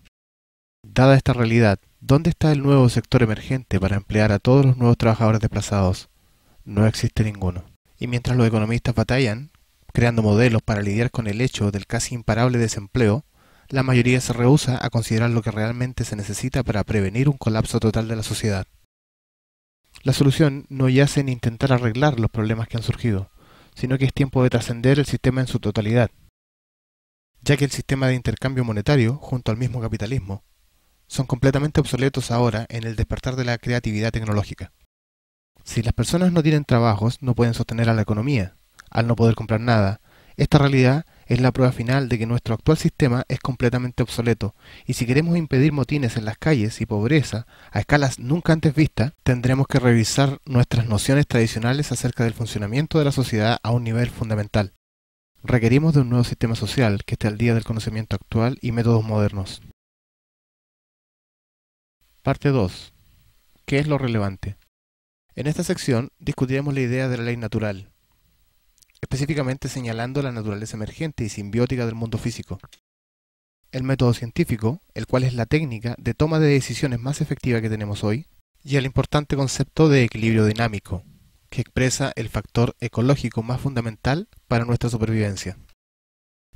Dada esta realidad, ¿dónde está el nuevo sector emergente para emplear a todos los nuevos trabajadores desplazados? No existe ninguno. Y mientras los economistas batallan, creando modelos para lidiar con el hecho del casi imparable desempleo, la mayoría se rehúsa a considerar lo que realmente se necesita para prevenir un colapso total de la sociedad. La solución no yace en intentar arreglar los problemas que han surgido, sino que es tiempo de trascender el sistema en su totalidad, ya que el sistema de intercambio monetario, junto al mismo capitalismo, son completamente obsoletos ahora en el despertar de la creatividad tecnológica. Si las personas no tienen trabajos, no pueden sostener a la economía, al no poder comprar nada. Esta realidad es la prueba final de que nuestro actual sistema es completamente obsoleto, y si queremos impedir motines en las calles y pobreza a escalas nunca antes vistas, tendremos que revisar nuestras nociones tradicionales acerca del funcionamiento de la sociedad a un nivel fundamental. Requerimos de un nuevo sistema social que esté al día del conocimiento actual y métodos modernos. Parte 2. ¿Qué es lo relevante? En esta sección discutiremos la idea de la ley natural, específicamente señalando la naturaleza emergente y simbiótica del mundo físico. El método científico, el cual es la técnica de toma de decisiones más efectiva que tenemos hoy, y el importante concepto de equilibrio dinámico, que expresa el factor ecológico más fundamental para nuestra supervivencia.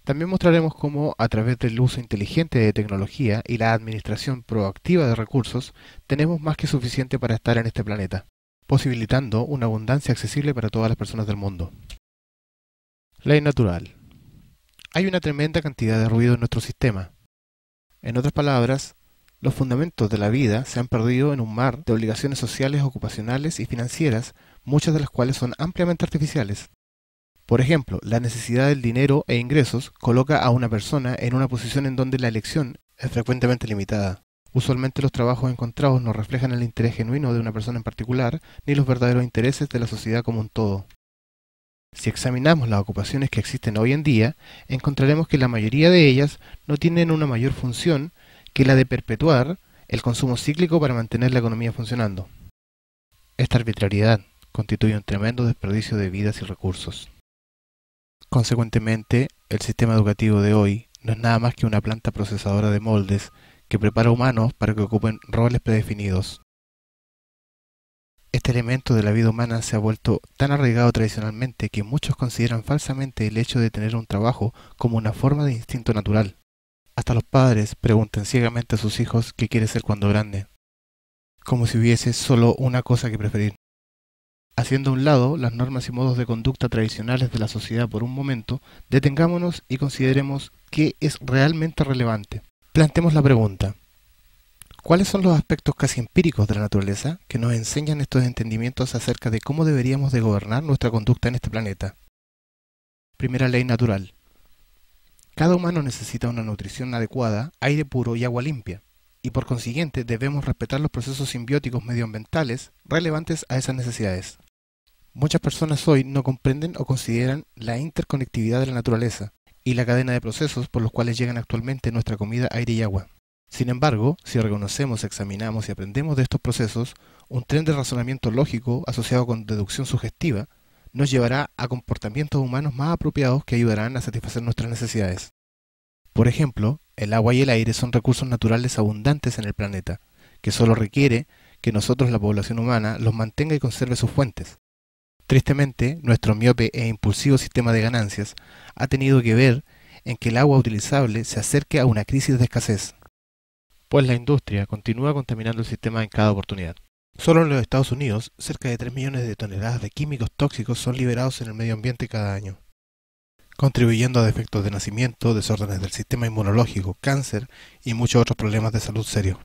También mostraremos cómo, a través del uso inteligente de tecnología y la administración proactiva de recursos, tenemos más que suficiente para estar en este planeta, posibilitando una abundancia accesible para todas las personas del mundo. Ley natural. Hay una tremenda cantidad de ruido en nuestro sistema. En otras palabras, los fundamentos de la vida se han perdido en un mar de obligaciones sociales, ocupacionales y financieras, muchas de las cuales son ampliamente artificiales, por ejemplo, la necesidad del dinero e ingresos coloca a una persona en una posición en donde la elección es frecuentemente limitada. Usualmente los trabajos encontrados no reflejan el interés genuino de una persona en particular, ni los verdaderos intereses de la sociedad como un todo. Si examinamos las ocupaciones que existen hoy en día, encontraremos que la mayoría de ellas no tienen una mayor función que la de perpetuar el consumo cíclico para mantener la economía funcionando. Esta arbitrariedad constituye un tremendo desperdicio de vidas y recursos. Consecuentemente, el sistema educativo de hoy no es nada más que una planta procesadora de moldes que prepara humanos para que ocupen roles predefinidos. Este elemento de la vida humana se ha vuelto tan arraigado tradicionalmente que muchos consideran falsamente el hecho de tener un trabajo como una forma de instinto natural. Hasta los padres preguntan ciegamente a sus hijos qué quiere ser cuando grande, como si hubiese solo una cosa que preferir. Haciendo a un lado las normas y modos de conducta tradicionales de la sociedad por un momento, detengámonos y consideremos qué es realmente relevante. Plantemos la pregunta, ¿cuáles son los aspectos casi empíricos de la naturaleza que nos enseñan estos entendimientos acerca de cómo deberíamos de gobernar nuestra conducta en este planeta? Primera ley natural. Cada humano necesita una nutrición adecuada, aire puro y agua limpia y por consiguiente debemos respetar los procesos simbióticos medioambientales relevantes a esas necesidades. Muchas personas hoy no comprenden o consideran la interconectividad de la naturaleza y la cadena de procesos por los cuales llegan actualmente nuestra comida, aire y agua. Sin embargo, si reconocemos, examinamos y aprendemos de estos procesos, un tren de razonamiento lógico asociado con deducción sugestiva nos llevará a comportamientos humanos más apropiados que ayudarán a satisfacer nuestras necesidades. Por ejemplo, el agua y el aire son recursos naturales abundantes en el planeta, que solo requiere que nosotros, la población humana, los mantenga y conserve sus fuentes. Tristemente, nuestro miope e impulsivo sistema de ganancias ha tenido que ver en que el agua utilizable se acerque a una crisis de escasez, pues la industria continúa contaminando el sistema en cada oportunidad. Solo en los Estados Unidos, cerca de 3 millones de toneladas de químicos tóxicos son liberados en el medio ambiente cada año, contribuyendo a defectos de nacimiento, desórdenes del sistema inmunológico, cáncer y muchos otros problemas de salud serios.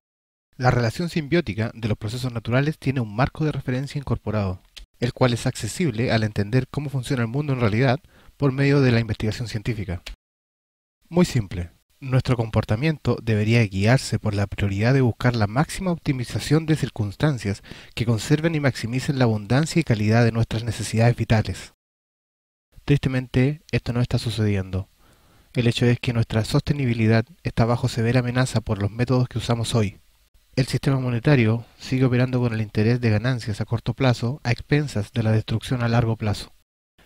La relación simbiótica de los procesos naturales tiene un marco de referencia incorporado, el cual es accesible al entender cómo funciona el mundo en realidad por medio de la investigación científica. Muy simple, nuestro comportamiento debería guiarse por la prioridad de buscar la máxima optimización de circunstancias que conserven y maximicen la abundancia y calidad de nuestras necesidades vitales. Tristemente, esto no está sucediendo. El hecho es que nuestra sostenibilidad está bajo severa amenaza por los métodos que usamos hoy. El sistema monetario sigue operando con el interés de ganancias a corto plazo a expensas de la destrucción a largo plazo.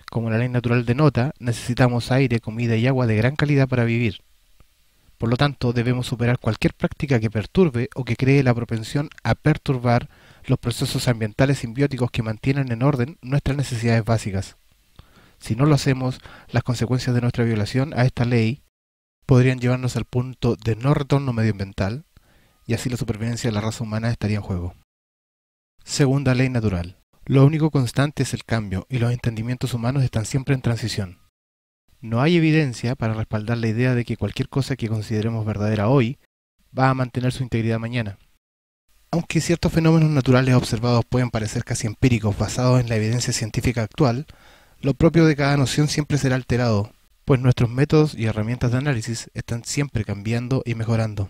Como la ley natural denota, necesitamos aire, comida y agua de gran calidad para vivir. Por lo tanto, debemos superar cualquier práctica que perturbe o que cree la propensión a perturbar los procesos ambientales simbióticos que mantienen en orden nuestras necesidades básicas. Si no lo hacemos, las consecuencias de nuestra violación a esta ley podrían llevarnos al punto de no retorno medioambiental, y así la supervivencia de la raza humana estaría en juego. Segunda ley natural. Lo único constante es el cambio y los entendimientos humanos están siempre en transición. No hay evidencia para respaldar la idea de que cualquier cosa que consideremos verdadera hoy va a mantener su integridad mañana. Aunque ciertos fenómenos naturales observados pueden parecer casi empíricos basados en la evidencia científica actual, lo propio de cada noción siempre será alterado, pues nuestros métodos y herramientas de análisis están siempre cambiando y mejorando.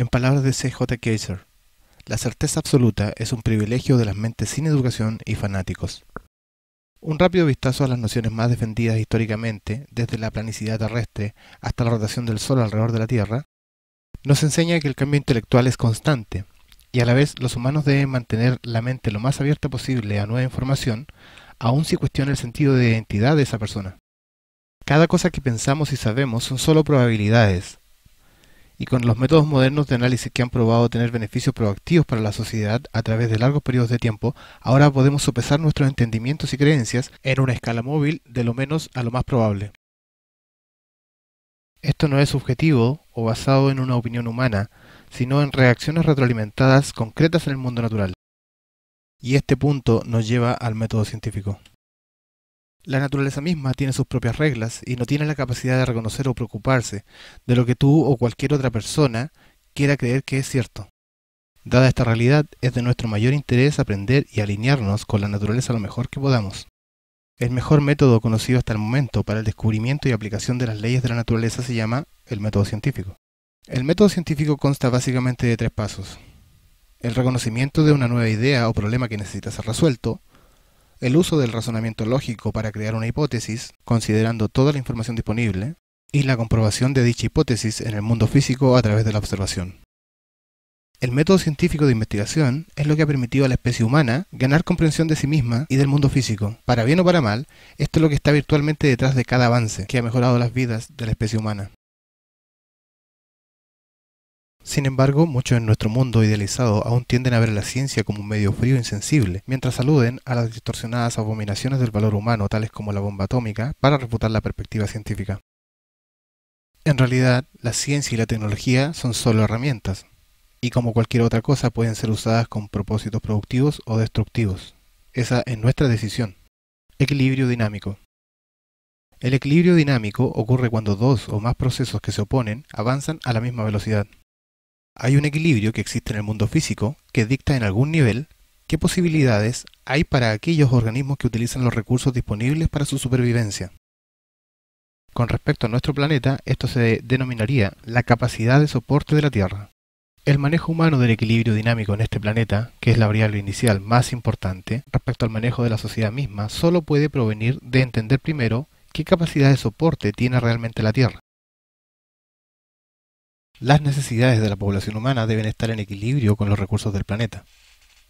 En palabras de C.J. Kaiser, la certeza absoluta es un privilegio de las mentes sin educación y fanáticos. Un rápido vistazo a las nociones más defendidas históricamente, desde la planicidad terrestre hasta la rotación del Sol alrededor de la Tierra, nos enseña que el cambio intelectual es constante, y a la vez los humanos deben mantener la mente lo más abierta posible a nueva información, aun si cuestiona el sentido de identidad de esa persona. Cada cosa que pensamos y sabemos son solo probabilidades, y con los métodos modernos de análisis que han probado tener beneficios proactivos para la sociedad a través de largos periodos de tiempo, ahora podemos sopesar nuestros entendimientos y creencias en una escala móvil de lo menos a lo más probable. Esto no es subjetivo o basado en una opinión humana, sino en reacciones retroalimentadas concretas en el mundo natural. Y este punto nos lleva al método científico. La naturaleza misma tiene sus propias reglas y no tiene la capacidad de reconocer o preocuparse de lo que tú o cualquier otra persona quiera creer que es cierto. Dada esta realidad, es de nuestro mayor interés aprender y alinearnos con la naturaleza lo mejor que podamos. El mejor método conocido hasta el momento para el descubrimiento y aplicación de las leyes de la naturaleza se llama el método científico. El método científico consta básicamente de tres pasos. El reconocimiento de una nueva idea o problema que necesita ser resuelto, el uso del razonamiento lógico para crear una hipótesis, considerando toda la información disponible, y la comprobación de dicha hipótesis en el mundo físico a través de la observación. El método científico de investigación es lo que ha permitido a la especie humana ganar comprensión de sí misma y del mundo físico. Para bien o para mal, esto es lo que está virtualmente detrás de cada avance que ha mejorado las vidas de la especie humana. Sin embargo, muchos en nuestro mundo idealizado aún tienden a ver la ciencia como un medio frío e insensible, mientras aluden a las distorsionadas abominaciones del valor humano, tales como la bomba atómica, para refutar la perspectiva científica. En realidad, la ciencia y la tecnología son solo herramientas, y como cualquier otra cosa pueden ser usadas con propósitos productivos o destructivos. Esa es nuestra decisión. Equilibrio dinámico. El equilibrio dinámico ocurre cuando dos o más procesos que se oponen avanzan a la misma velocidad. Hay un equilibrio que existe en el mundo físico que dicta en algún nivel qué posibilidades hay para aquellos organismos que utilizan los recursos disponibles para su supervivencia. Con respecto a nuestro planeta, esto se denominaría la capacidad de soporte de la Tierra. El manejo humano del equilibrio dinámico en este planeta, que es la variable inicial más importante respecto al manejo de la sociedad misma, solo puede provenir de entender primero qué capacidad de soporte tiene realmente la Tierra. Las necesidades de la población humana deben estar en equilibrio con los recursos del planeta.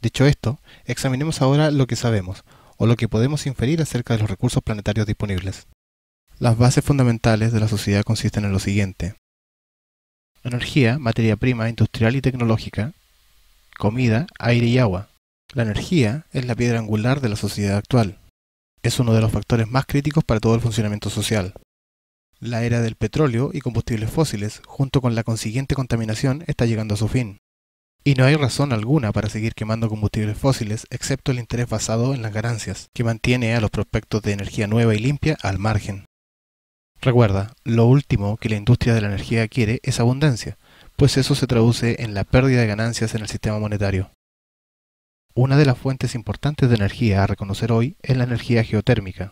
Dicho esto, examinemos ahora lo que sabemos, o lo que podemos inferir acerca de los recursos planetarios disponibles. Las bases fundamentales de la sociedad consisten en lo siguiente. Energía, materia prima, industrial y tecnológica. Comida, aire y agua. La energía es la piedra angular de la sociedad actual. Es uno de los factores más críticos para todo el funcionamiento social. La era del petróleo y combustibles fósiles, junto con la consiguiente contaminación, está llegando a su fin. Y no hay razón alguna para seguir quemando combustibles fósiles, excepto el interés basado en las ganancias, que mantiene a los prospectos de energía nueva y limpia al margen. Recuerda, lo último que la industria de la energía quiere es abundancia, pues eso se traduce en la pérdida de ganancias en el sistema monetario. Una de las fuentes importantes de energía a reconocer hoy es la energía geotérmica,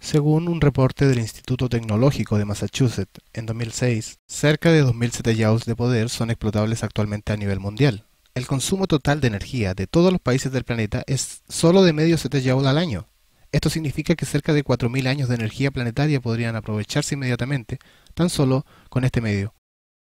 según un reporte del Instituto Tecnológico de Massachusetts en 2006, cerca de 2.000 zettajoules de poder son explotables actualmente a nivel mundial. El consumo total de energía de todos los países del planeta es solo de medio zettajoule al año. Esto significa que cerca de 4.000 años de energía planetaria podrían aprovecharse inmediatamente tan solo con este medio.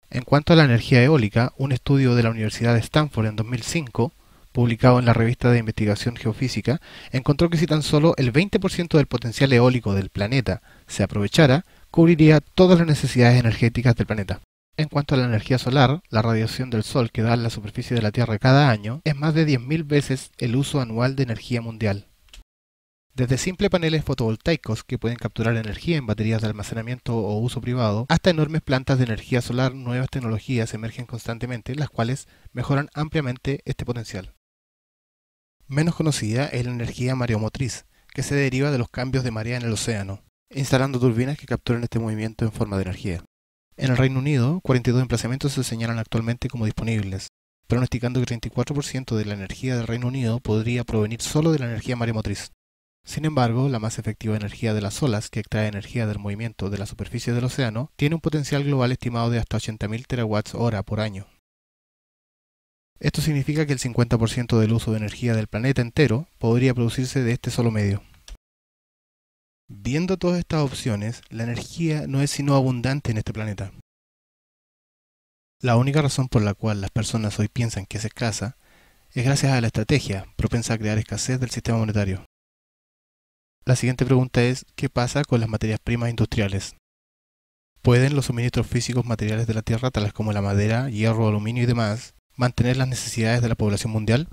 En cuanto a la energía eólica, un estudio de la Universidad de Stanford en 2005 publicado en la revista de investigación geofísica, encontró que si tan solo el 20% del potencial eólico del planeta se aprovechara, cubriría todas las necesidades energéticas del planeta. En cuanto a la energía solar, la radiación del Sol que da a la superficie de la Tierra cada año es más de 10.000 veces el uso anual de energía mundial. Desde simples paneles fotovoltaicos que pueden capturar energía en baterías de almacenamiento o uso privado, hasta enormes plantas de energía solar, nuevas tecnologías emergen constantemente, las cuales mejoran ampliamente este potencial. Menos conocida es la energía mareomotriz, que se deriva de los cambios de marea en el océano, instalando turbinas que capturan este movimiento en forma de energía. En el Reino Unido, 42 emplazamientos se señalan actualmente como disponibles, pronosticando que el 34% de la energía del Reino Unido podría provenir solo de la energía mareomotriz. Sin embargo, la más efectiva energía de las olas, que extrae energía del movimiento de la superficie del océano, tiene un potencial global estimado de hasta 80.000 terawatts hora por año. Esto significa que el 50% del uso de energía del planeta entero podría producirse de este solo medio. Viendo todas estas opciones, la energía no es sino abundante en este planeta. La única razón por la cual las personas hoy piensan que es escasa es gracias a la estrategia propensa a crear escasez del sistema monetario. La siguiente pregunta es, ¿qué pasa con las materias primas industriales? ¿Pueden los suministros físicos materiales de la Tierra, tales como la madera, hierro, aluminio y demás, mantener las necesidades de la población mundial?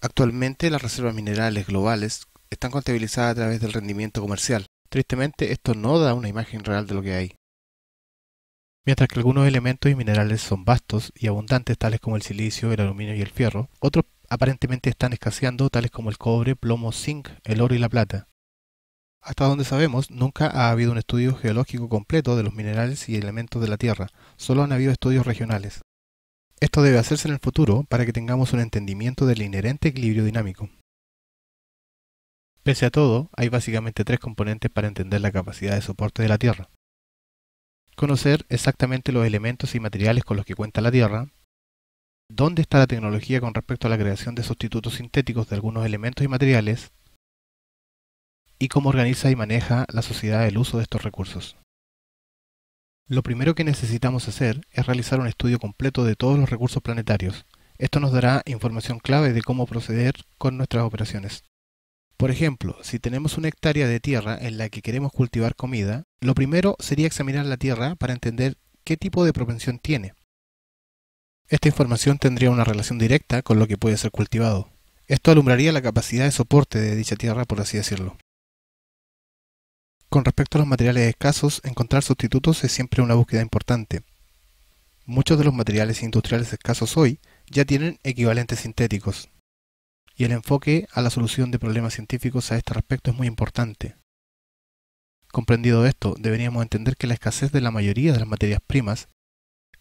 Actualmente las reservas minerales globales están contabilizadas a través del rendimiento comercial. Tristemente, esto no da una imagen real de lo que hay. Mientras que algunos elementos y minerales son vastos y abundantes, tales como el silicio, el aluminio y el fierro, otros aparentemente están escaseando, tales como el cobre, plomo, zinc, el oro y la plata. Hasta donde sabemos, nunca ha habido un estudio geológico completo de los minerales y elementos de la Tierra, solo han habido estudios regionales. Esto debe hacerse en el futuro para que tengamos un entendimiento del inherente equilibrio dinámico. Pese a todo, hay básicamente tres componentes para entender la capacidad de soporte de la Tierra. Conocer exactamente los elementos y materiales con los que cuenta la Tierra, dónde está la tecnología con respecto a la creación de sustitutos sintéticos de algunos elementos y materiales, y cómo organiza y maneja la sociedad el uso de estos recursos. Lo primero que necesitamos hacer es realizar un estudio completo de todos los recursos planetarios. Esto nos dará información clave de cómo proceder con nuestras operaciones. Por ejemplo, si tenemos una hectárea de tierra en la que queremos cultivar comida, lo primero sería examinar la tierra para entender qué tipo de propensión tiene. Esta información tendría una relación directa con lo que puede ser cultivado. Esto alumbraría la capacidad de soporte de dicha tierra, por así decirlo. Con respecto a los materiales escasos, encontrar sustitutos es siempre una búsqueda importante. Muchos de los materiales industriales escasos hoy ya tienen equivalentes sintéticos, y el enfoque a la solución de problemas científicos a este respecto es muy importante. Comprendido esto, deberíamos entender que la escasez de la mayoría de las materias primas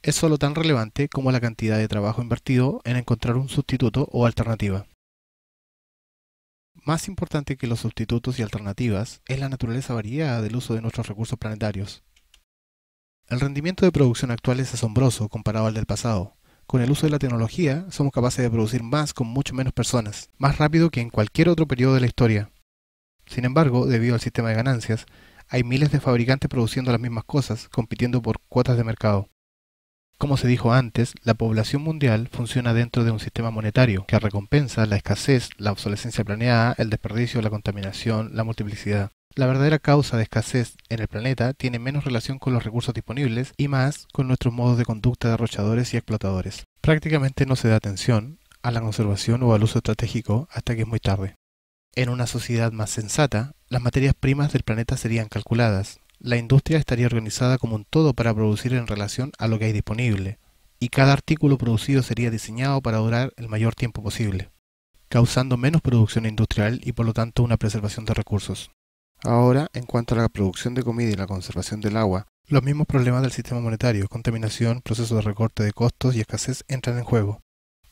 es solo tan relevante como la cantidad de trabajo invertido en encontrar un sustituto o alternativa. Más importante que los sustitutos y alternativas es la naturaleza variada del uso de nuestros recursos planetarios. El rendimiento de producción actual es asombroso comparado al del pasado. Con el uso de la tecnología somos capaces de producir más con mucho menos personas, más rápido que en cualquier otro periodo de la historia. Sin embargo, debido al sistema de ganancias, hay miles de fabricantes produciendo las mismas cosas, compitiendo por cuotas de mercado. Como se dijo antes, la población mundial funciona dentro de un sistema monetario que recompensa la escasez, la obsolescencia planeada, el desperdicio, la contaminación, la multiplicidad. La verdadera causa de escasez en el planeta tiene menos relación con los recursos disponibles y más con nuestros modos de conducta derrochadores y explotadores. Prácticamente no se da atención a la conservación o al uso estratégico hasta que es muy tarde. En una sociedad más sensata, las materias primas del planeta serían calculadas, la industria estaría organizada como un todo para producir en relación a lo que hay disponible, y cada artículo producido sería diseñado para durar el mayor tiempo posible, causando menos producción industrial y por lo tanto una preservación de recursos. Ahora, en cuanto a la producción de comida y la conservación del agua, los mismos problemas del sistema monetario, contaminación, proceso de recorte de costos y escasez entran en juego.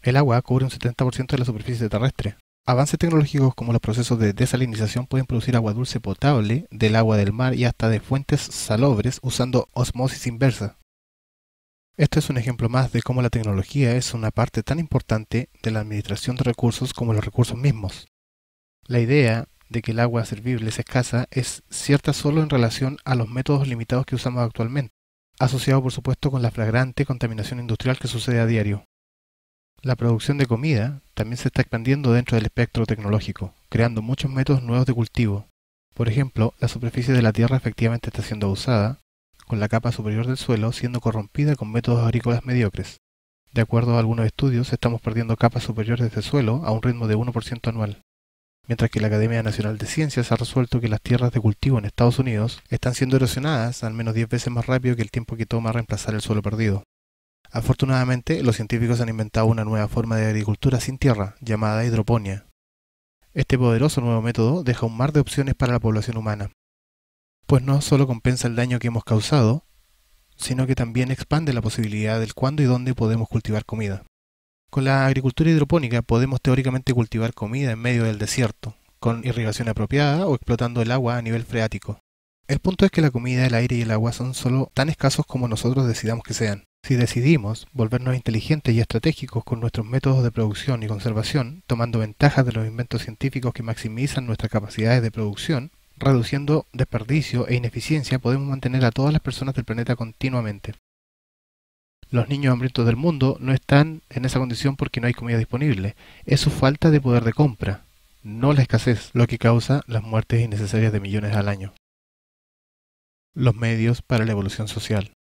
El agua cubre un 70% de la superficie terrestre, Avances tecnológicos como los procesos de desalinización pueden producir agua dulce potable del agua del mar y hasta de fuentes salobres usando osmosis inversa. Esto es un ejemplo más de cómo la tecnología es una parte tan importante de la administración de recursos como los recursos mismos. La idea de que el agua servible es escasa es cierta solo en relación a los métodos limitados que usamos actualmente, asociado por supuesto con la flagrante contaminación industrial que sucede a diario. La producción de comida también se está expandiendo dentro del espectro tecnológico, creando muchos métodos nuevos de cultivo. Por ejemplo, la superficie de la tierra efectivamente está siendo abusada, con la capa superior del suelo siendo corrompida con métodos agrícolas mediocres. De acuerdo a algunos estudios, estamos perdiendo capas superiores del suelo a un ritmo de 1% anual, mientras que la Academia Nacional de Ciencias ha resuelto que las tierras de cultivo en Estados Unidos están siendo erosionadas al menos 10 veces más rápido que el tiempo que toma reemplazar el suelo perdido. Afortunadamente, los científicos han inventado una nueva forma de agricultura sin tierra, llamada hidroponía. Este poderoso nuevo método deja un mar de opciones para la población humana, pues no solo compensa el daño que hemos causado, sino que también expande la posibilidad del cuándo y dónde podemos cultivar comida. Con la agricultura hidropónica podemos teóricamente cultivar comida en medio del desierto, con irrigación apropiada o explotando el agua a nivel freático. El punto es que la comida, el aire y el agua son solo tan escasos como nosotros decidamos que sean. Si decidimos volvernos inteligentes y estratégicos con nuestros métodos de producción y conservación, tomando ventaja de los inventos científicos que maximizan nuestras capacidades de producción, reduciendo desperdicio e ineficiencia, podemos mantener a todas las personas del planeta continuamente. Los niños hambrientos del mundo no están en esa condición porque no hay comida disponible, es su falta de poder de compra, no la escasez, lo que causa las muertes innecesarias de millones al año. Los medios para la evolución social.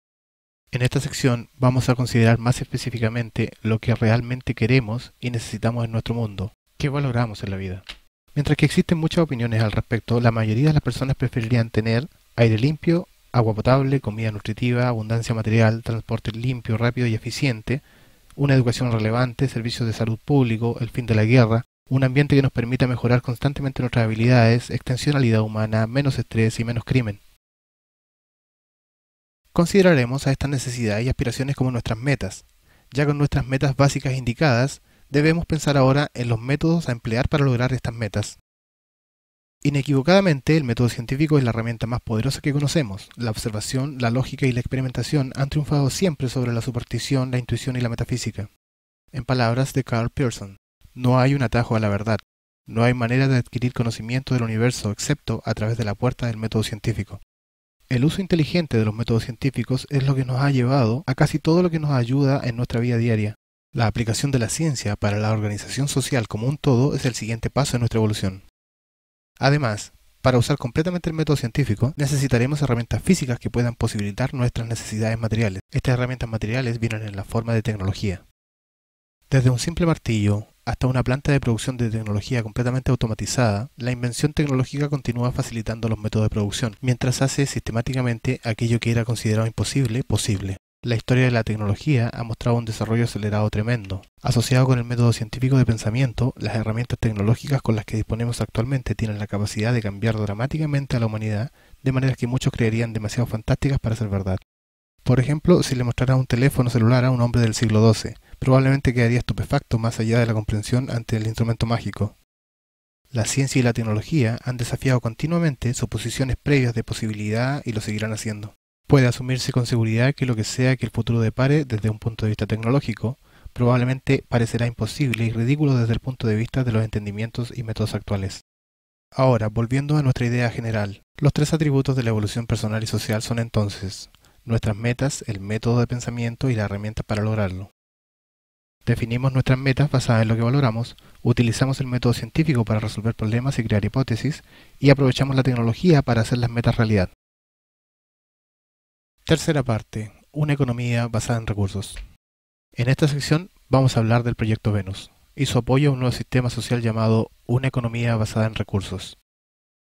En esta sección vamos a considerar más específicamente lo que realmente queremos y necesitamos en nuestro mundo, qué valoramos en la vida. Mientras que existen muchas opiniones al respecto, la mayoría de las personas preferirían tener aire limpio, agua potable, comida nutritiva, abundancia material, transporte limpio, rápido y eficiente, una educación relevante, servicios de salud público, el fin de la guerra, un ambiente que nos permita mejorar constantemente nuestras habilidades, extensionalidad humana, menos estrés y menos crimen consideraremos a estas necesidades y aspiraciones como nuestras metas. Ya con nuestras metas básicas indicadas, debemos pensar ahora en los métodos a emplear para lograr estas metas. Inequivocadamente, el método científico es la herramienta más poderosa que conocemos. La observación, la lógica y la experimentación han triunfado siempre sobre la superstición, la intuición y la metafísica. En palabras de Carl Pearson, no hay un atajo a la verdad. No hay manera de adquirir conocimiento del universo excepto a través de la puerta del método científico. El uso inteligente de los métodos científicos es lo que nos ha llevado a casi todo lo que nos ayuda en nuestra vida diaria. La aplicación de la ciencia para la organización social como un todo es el siguiente paso en nuestra evolución. Además, para usar completamente el método científico, necesitaremos herramientas físicas que puedan posibilitar nuestras necesidades materiales. Estas herramientas materiales vienen en la forma de tecnología. Desde un simple martillo, hasta una planta de producción de tecnología completamente automatizada, la invención tecnológica continúa facilitando los métodos de producción, mientras hace sistemáticamente aquello que era considerado imposible posible. La historia de la tecnología ha mostrado un desarrollo acelerado tremendo. Asociado con el método científico de pensamiento, las herramientas tecnológicas con las que disponemos actualmente tienen la capacidad de cambiar dramáticamente a la humanidad de maneras que muchos creerían demasiado fantásticas para ser verdad. Por ejemplo, si le mostrara un teléfono celular a un hombre del siglo XII, probablemente quedaría estupefacto más allá de la comprensión ante el instrumento mágico. La ciencia y la tecnología han desafiado continuamente suposiciones previas de posibilidad y lo seguirán haciendo. Puede asumirse con seguridad que lo que sea que el futuro depare desde un punto de vista tecnológico, probablemente parecerá imposible y ridículo desde el punto de vista de los entendimientos y métodos actuales. Ahora, volviendo a nuestra idea general, los tres atributos de la evolución personal y social son entonces nuestras metas, el método de pensamiento y la herramienta para lograrlo. Definimos nuestras metas basadas en lo que valoramos, utilizamos el método científico para resolver problemas y crear hipótesis, y aprovechamos la tecnología para hacer las metas realidad. Tercera parte, una economía basada en recursos. En esta sección vamos a hablar del proyecto Venus y su apoyo a un nuevo sistema social llamado una economía basada en recursos.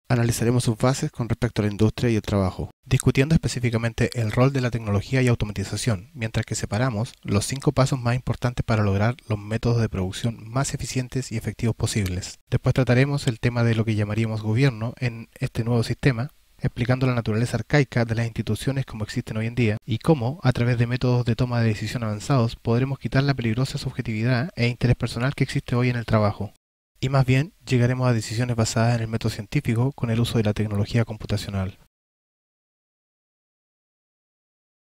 Analizaremos sus bases con respecto a la industria y el trabajo, discutiendo específicamente el rol de la tecnología y automatización, mientras que separamos los cinco pasos más importantes para lograr los métodos de producción más eficientes y efectivos posibles. Después trataremos el tema de lo que llamaríamos gobierno en este nuevo sistema, explicando la naturaleza arcaica de las instituciones como existen hoy en día y cómo, a través de métodos de toma de decisión avanzados, podremos quitar la peligrosa subjetividad e interés personal que existe hoy en el trabajo y más bien llegaremos a decisiones basadas en el método científico con el uso de la tecnología computacional.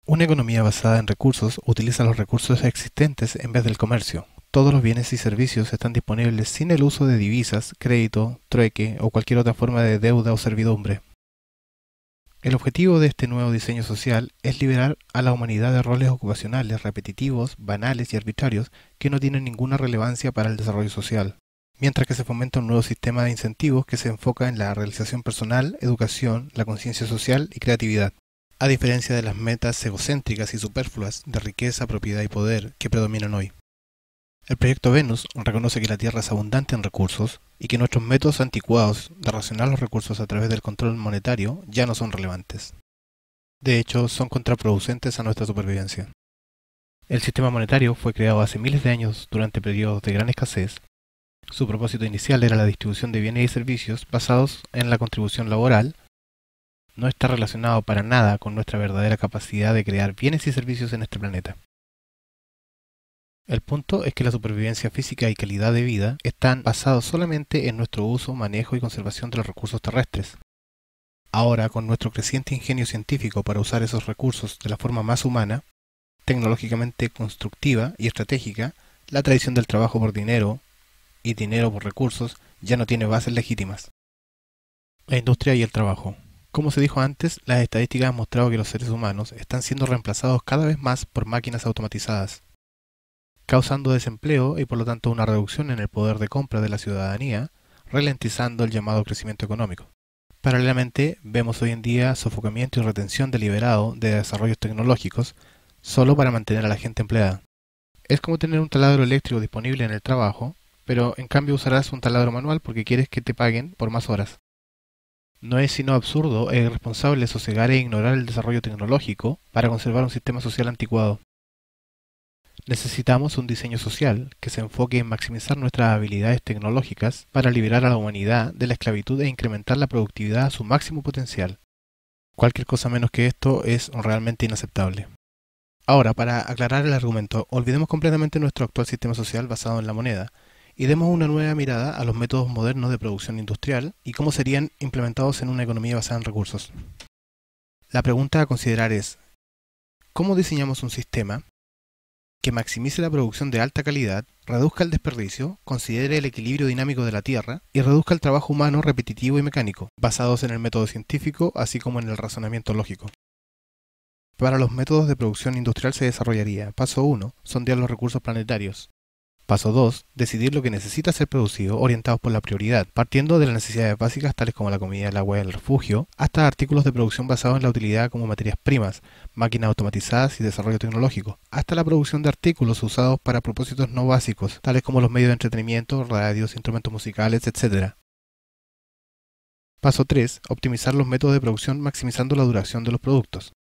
Una economía basada en recursos utiliza los recursos existentes en vez del comercio. Todos los bienes y servicios están disponibles sin el uso de divisas, crédito, trueque o cualquier otra forma de deuda o servidumbre. El objetivo de este nuevo diseño social es liberar a la humanidad de roles ocupacionales repetitivos, banales y arbitrarios que no tienen ninguna relevancia para el desarrollo social mientras que se fomenta un nuevo sistema de incentivos que se enfoca en la realización personal, educación, la conciencia social y creatividad. A diferencia de las metas egocéntricas y superfluas de riqueza, propiedad y poder que predominan hoy. El proyecto Venus reconoce que la Tierra es abundante en recursos y que nuestros métodos anticuados de racionar los recursos a través del control monetario ya no son relevantes. De hecho, son contraproducentes a nuestra supervivencia. El sistema monetario fue creado hace miles de años durante periodos de gran escasez su propósito inicial era la distribución de bienes y servicios basados en la contribución laboral. No está relacionado para nada con nuestra verdadera capacidad de crear bienes y servicios en este planeta. El punto es que la supervivencia física y calidad de vida están basados solamente en nuestro uso, manejo y conservación de los recursos terrestres. Ahora, con nuestro creciente ingenio científico para usar esos recursos de la forma más humana, tecnológicamente constructiva y estratégica, la tradición del trabajo por dinero, y dinero por recursos ya no tiene bases legítimas. La industria y el trabajo. Como se dijo antes, las estadísticas han mostrado que los seres humanos están siendo reemplazados cada vez más por máquinas automatizadas, causando desempleo y por lo tanto una reducción en el poder de compra de la ciudadanía, ralentizando el llamado crecimiento económico. Paralelamente, vemos hoy en día sofocamiento y retención deliberado de desarrollos tecnológicos solo para mantener a la gente empleada. Es como tener un taladro eléctrico disponible en el trabajo, pero en cambio usarás un taladro manual porque quieres que te paguen por más horas. No es sino absurdo e irresponsable sosegar e ignorar el desarrollo tecnológico para conservar un sistema social anticuado. Necesitamos un diseño social que se enfoque en maximizar nuestras habilidades tecnológicas para liberar a la humanidad de la esclavitud e incrementar la productividad a su máximo potencial. Cualquier cosa menos que esto es realmente inaceptable. Ahora, para aclarar el argumento, olvidemos completamente nuestro actual sistema social basado en la moneda, y demos una nueva mirada a los métodos modernos de producción industrial y cómo serían implementados en una economía basada en recursos. La pregunta a considerar es, ¿cómo diseñamos un sistema que maximice la producción de alta calidad, reduzca el desperdicio, considere el equilibrio dinámico de la Tierra y reduzca el trabajo humano repetitivo y mecánico, basados en el método científico así como en el razonamiento lógico? Para los métodos de producción industrial se desarrollaría, paso 1, sondear los recursos planetarios, Paso 2. Decidir lo que necesita ser producido orientados por la prioridad, partiendo de las necesidades básicas tales como la comida, el agua y el refugio, hasta artículos de producción basados en la utilidad como materias primas, máquinas automatizadas y desarrollo tecnológico, hasta la producción de artículos usados para propósitos no básicos, tales como los medios de entretenimiento, radios, instrumentos musicales, etc. Paso 3. Optimizar los métodos de producción maximizando la duración de los productos.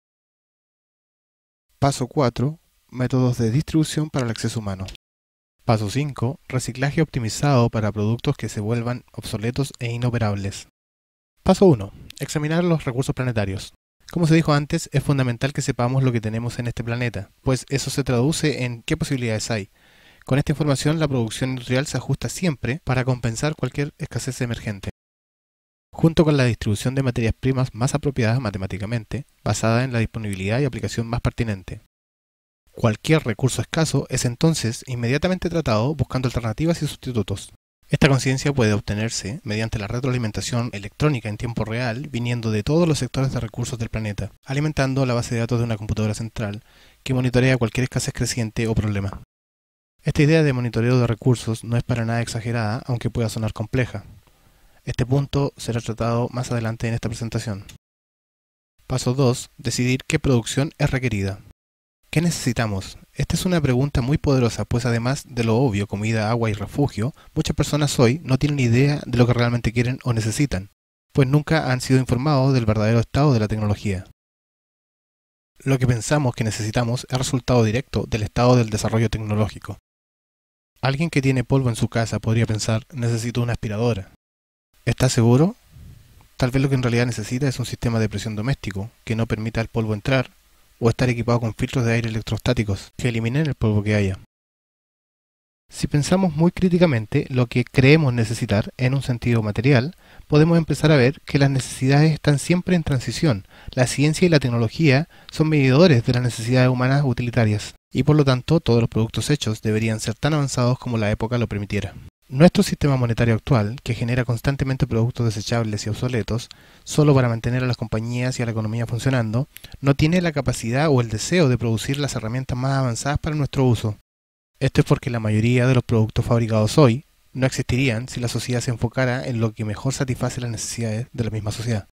Paso 4. Métodos de distribución para el acceso humano. Paso 5. Reciclaje optimizado para productos que se vuelvan obsoletos e inoperables. Paso 1. Examinar los recursos planetarios. Como se dijo antes, es fundamental que sepamos lo que tenemos en este planeta, pues eso se traduce en qué posibilidades hay. Con esta información la producción industrial se ajusta siempre para compensar cualquier escasez emergente. Junto con la distribución de materias primas más apropiadas matemáticamente, basada en la disponibilidad y aplicación más pertinente. Cualquier recurso escaso es entonces inmediatamente tratado buscando alternativas y sustitutos. Esta conciencia puede obtenerse mediante la retroalimentación electrónica en tiempo real viniendo de todos los sectores de recursos del planeta, alimentando la base de datos de una computadora central que monitorea cualquier escasez creciente o problema. Esta idea de monitoreo de recursos no es para nada exagerada, aunque pueda sonar compleja. Este punto será tratado más adelante en esta presentación. Paso 2. Decidir qué producción es requerida. ¿Qué necesitamos? Esta es una pregunta muy poderosa, pues además de lo obvio, comida, agua y refugio, muchas personas hoy no tienen idea de lo que realmente quieren o necesitan, pues nunca han sido informados del verdadero estado de la tecnología. Lo que pensamos que necesitamos es resultado directo del estado del desarrollo tecnológico. Alguien que tiene polvo en su casa podría pensar, necesito una aspiradora. ¿Estás seguro? Tal vez lo que en realidad necesita es un sistema de presión doméstico que no permita al polvo entrar o estar equipado con filtros de aire electrostáticos que eliminen el polvo que haya. Si pensamos muy críticamente lo que creemos necesitar en un sentido material, podemos empezar a ver que las necesidades están siempre en transición. La ciencia y la tecnología son medidores de las necesidades humanas utilitarias, y por lo tanto todos los productos hechos deberían ser tan avanzados como la época lo permitiera. Nuestro sistema monetario actual, que genera constantemente productos desechables y obsoletos, solo para mantener a las compañías y a la economía funcionando, no tiene la capacidad o el deseo de producir las herramientas más avanzadas para nuestro uso. Esto es porque la mayoría de los productos fabricados hoy no existirían si la sociedad se enfocara en lo que mejor satisface las necesidades de la misma sociedad.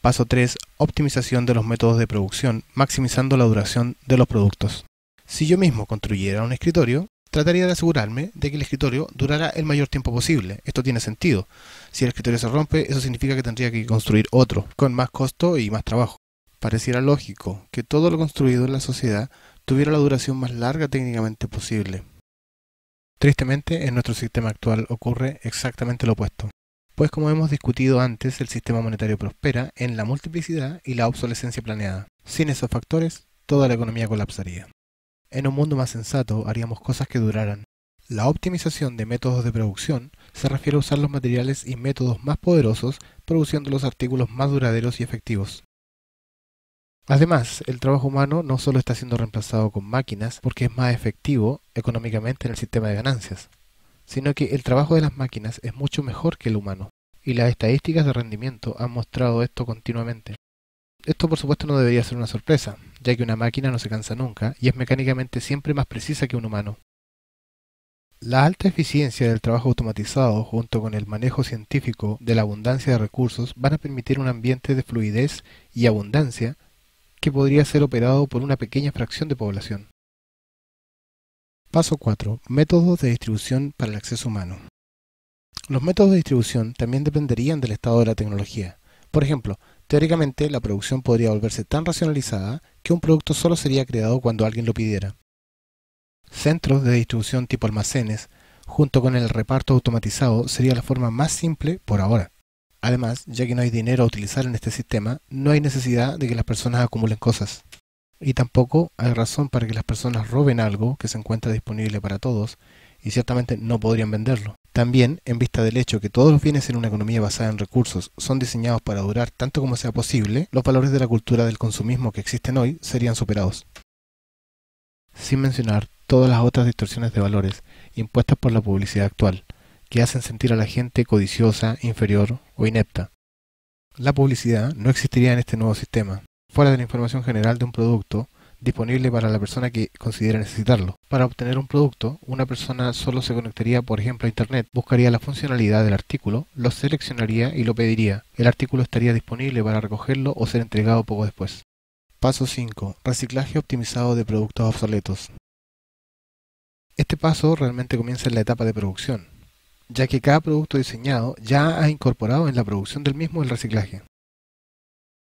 Paso 3. Optimización de los métodos de producción, maximizando la duración de los productos. Si yo mismo construyera un escritorio, trataría de asegurarme de que el escritorio durara el mayor tiempo posible. Esto tiene sentido. Si el escritorio se rompe, eso significa que tendría que construir otro, con más costo y más trabajo. Pareciera lógico que todo lo construido en la sociedad tuviera la duración más larga técnicamente posible. Tristemente, en nuestro sistema actual ocurre exactamente lo opuesto. Pues como hemos discutido antes, el sistema monetario prospera en la multiplicidad y la obsolescencia planeada. Sin esos factores, toda la economía colapsaría. En un mundo más sensato haríamos cosas que duraran. La optimización de métodos de producción se refiere a usar los materiales y métodos más poderosos produciendo los artículos más duraderos y efectivos. Además, el trabajo humano no solo está siendo reemplazado con máquinas porque es más efectivo económicamente en el sistema de ganancias, sino que el trabajo de las máquinas es mucho mejor que el humano, y las estadísticas de rendimiento han mostrado esto continuamente. Esto por supuesto no debería ser una sorpresa, ya que una máquina no se cansa nunca y es mecánicamente siempre más precisa que un humano. La alta eficiencia del trabajo automatizado junto con el manejo científico de la abundancia de recursos van a permitir un ambiente de fluidez y abundancia que podría ser operado por una pequeña fracción de población. Paso 4. Métodos de distribución para el acceso humano. Los métodos de distribución también dependerían del estado de la tecnología. Por ejemplo, Teóricamente, la producción podría volverse tan racionalizada que un producto solo sería creado cuando alguien lo pidiera. Centros de distribución tipo almacenes, junto con el reparto automatizado, sería la forma más simple por ahora. Además, ya que no hay dinero a utilizar en este sistema, no hay necesidad de que las personas acumulen cosas. Y tampoco hay razón para que las personas roben algo que se encuentra disponible para todos, y ciertamente no podrían venderlo. También, en vista del hecho que todos los bienes en una economía basada en recursos son diseñados para durar tanto como sea posible, los valores de la cultura del consumismo que existen hoy serían superados. Sin mencionar todas las otras distorsiones de valores impuestas por la publicidad actual, que hacen sentir a la gente codiciosa, inferior o inepta. La publicidad no existiría en este nuevo sistema. Fuera de la información general de un producto, disponible para la persona que considere necesitarlo. Para obtener un producto, una persona solo se conectaría, por ejemplo, a Internet, buscaría la funcionalidad del artículo, lo seleccionaría y lo pediría. El artículo estaría disponible para recogerlo o ser entregado poco después. Paso 5. Reciclaje optimizado de productos obsoletos. Este paso realmente comienza en la etapa de producción, ya que cada producto diseñado ya ha incorporado en la producción del mismo el reciclaje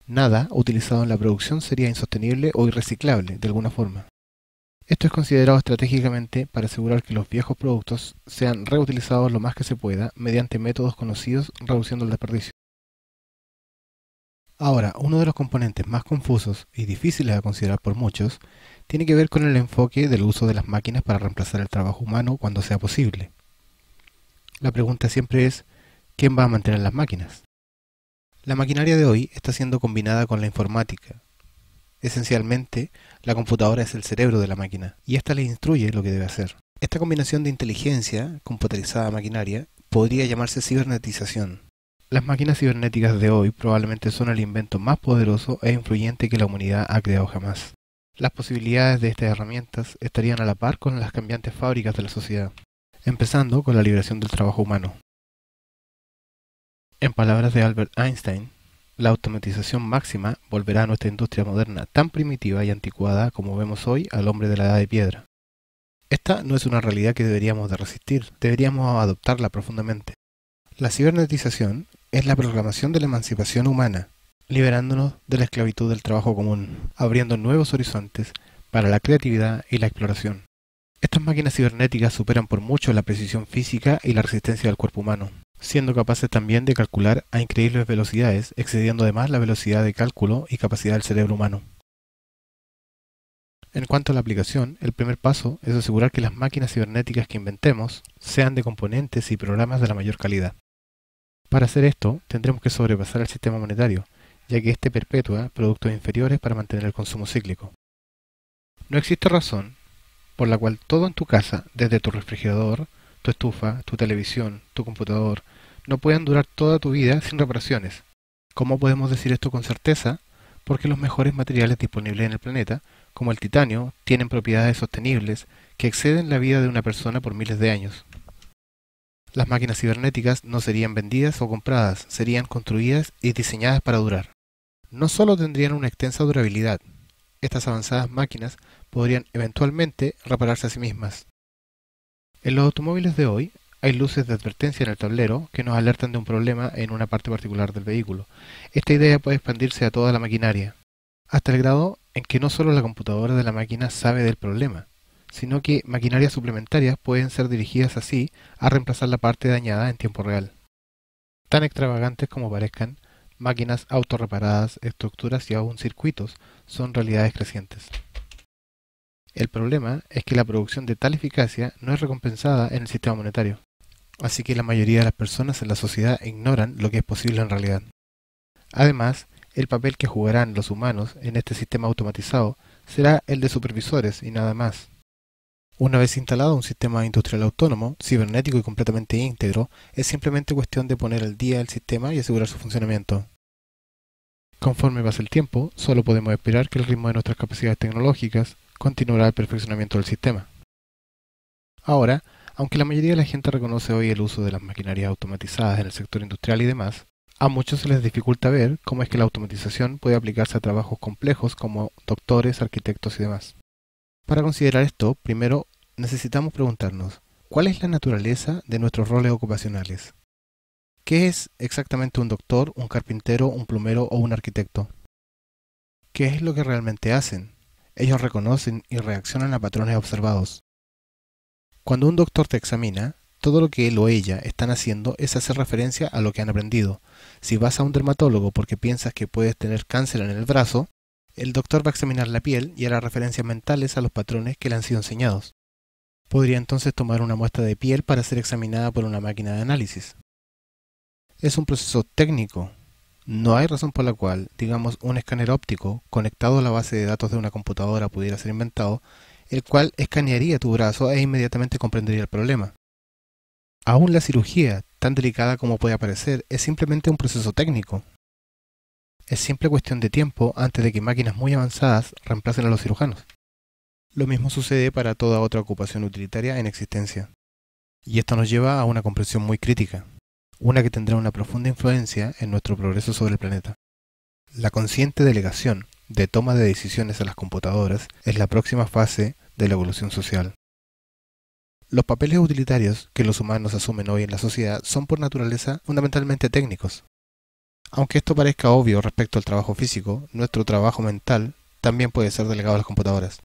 nada utilizado en la producción sería insostenible o irreciclable de alguna forma. Esto es considerado estratégicamente para asegurar que los viejos productos sean reutilizados lo más que se pueda mediante métodos conocidos reduciendo el desperdicio. Ahora, uno de los componentes más confusos y difíciles de considerar por muchos tiene que ver con el enfoque del uso de las máquinas para reemplazar el trabajo humano cuando sea posible. La pregunta siempre es, ¿quién va a mantener las máquinas? La maquinaria de hoy está siendo combinada con la informática. Esencialmente, la computadora es el cerebro de la máquina y ésta le instruye lo que debe hacer. Esta combinación de inteligencia computarizada maquinaria podría llamarse cibernetización. Las máquinas cibernéticas de hoy probablemente son el invento más poderoso e influyente que la humanidad ha creado jamás. Las posibilidades de estas herramientas estarían a la par con las cambiantes fábricas de la sociedad, empezando con la liberación del trabajo humano. En palabras de Albert Einstein, la automatización máxima volverá a nuestra industria moderna tan primitiva y anticuada como vemos hoy al hombre de la edad de piedra. Esta no es una realidad que deberíamos de resistir, deberíamos adoptarla profundamente. La cibernetización es la programación de la emancipación humana, liberándonos de la esclavitud del trabajo común, abriendo nuevos horizontes para la creatividad y la exploración. Estas máquinas cibernéticas superan por mucho la precisión física y la resistencia del cuerpo humano siendo capaces también de calcular a increíbles velocidades, excediendo además la velocidad de cálculo y capacidad del cerebro humano. En cuanto a la aplicación, el primer paso es asegurar que las máquinas cibernéticas que inventemos sean de componentes y programas de la mayor calidad. Para hacer esto, tendremos que sobrepasar el sistema monetario, ya que éste perpetúa productos inferiores para mantener el consumo cíclico. No existe razón por la cual todo en tu casa, desde tu refrigerador, tu estufa, tu televisión, tu computador, no pueden durar toda tu vida sin reparaciones. ¿Cómo podemos decir esto con certeza? Porque los mejores materiales disponibles en el planeta, como el titanio, tienen propiedades sostenibles que exceden la vida de una persona por miles de años. Las máquinas cibernéticas no serían vendidas o compradas, serían construidas y diseñadas para durar. No solo tendrían una extensa durabilidad, estas avanzadas máquinas podrían eventualmente repararse a sí mismas, en los automóviles de hoy hay luces de advertencia en el tablero que nos alertan de un problema en una parte particular del vehículo. Esta idea puede expandirse a toda la maquinaria, hasta el grado en que no solo la computadora de la máquina sabe del problema, sino que maquinarias suplementarias pueden ser dirigidas así a reemplazar la parte dañada en tiempo real. Tan extravagantes como parezcan, máquinas autorreparadas, estructuras y aún circuitos son realidades crecientes. El problema es que la producción de tal eficacia no es recompensada en el sistema monetario, así que la mayoría de las personas en la sociedad ignoran lo que es posible en realidad. Además, el papel que jugarán los humanos en este sistema automatizado será el de supervisores y nada más. Una vez instalado un sistema industrial autónomo, cibernético y completamente íntegro, es simplemente cuestión de poner al día el sistema y asegurar su funcionamiento. Conforme pasa el tiempo, solo podemos esperar que el ritmo de nuestras capacidades tecnológicas, continuará el perfeccionamiento del sistema. Ahora, aunque la mayoría de la gente reconoce hoy el uso de las maquinarias automatizadas en el sector industrial y demás, a muchos se les dificulta ver cómo es que la automatización puede aplicarse a trabajos complejos como doctores, arquitectos y demás. Para considerar esto, primero necesitamos preguntarnos, ¿cuál es la naturaleza de nuestros roles ocupacionales? ¿Qué es exactamente un doctor, un carpintero, un plumero o un arquitecto? ¿Qué es lo que realmente hacen? ellos reconocen y reaccionan a patrones observados. Cuando un doctor te examina, todo lo que él o ella están haciendo es hacer referencia a lo que han aprendido. Si vas a un dermatólogo porque piensas que puedes tener cáncer en el brazo, el doctor va a examinar la piel y hará referencias mentales a los patrones que le han sido enseñados. Podría entonces tomar una muestra de piel para ser examinada por una máquina de análisis. Es un proceso técnico, no hay razón por la cual, digamos, un escáner óptico conectado a la base de datos de una computadora pudiera ser inventado, el cual escanearía tu brazo e inmediatamente comprendería el problema. Aún la cirugía, tan delicada como puede parecer, es simplemente un proceso técnico. Es simple cuestión de tiempo antes de que máquinas muy avanzadas reemplacen a los cirujanos. Lo mismo sucede para toda otra ocupación utilitaria en existencia. Y esto nos lleva a una comprensión muy crítica una que tendrá una profunda influencia en nuestro progreso sobre el planeta. La consciente delegación de toma de decisiones a las computadoras es la próxima fase de la evolución social. Los papeles utilitarios que los humanos asumen hoy en la sociedad son por naturaleza fundamentalmente técnicos. Aunque esto parezca obvio respecto al trabajo físico, nuestro trabajo mental también puede ser delegado a las computadoras.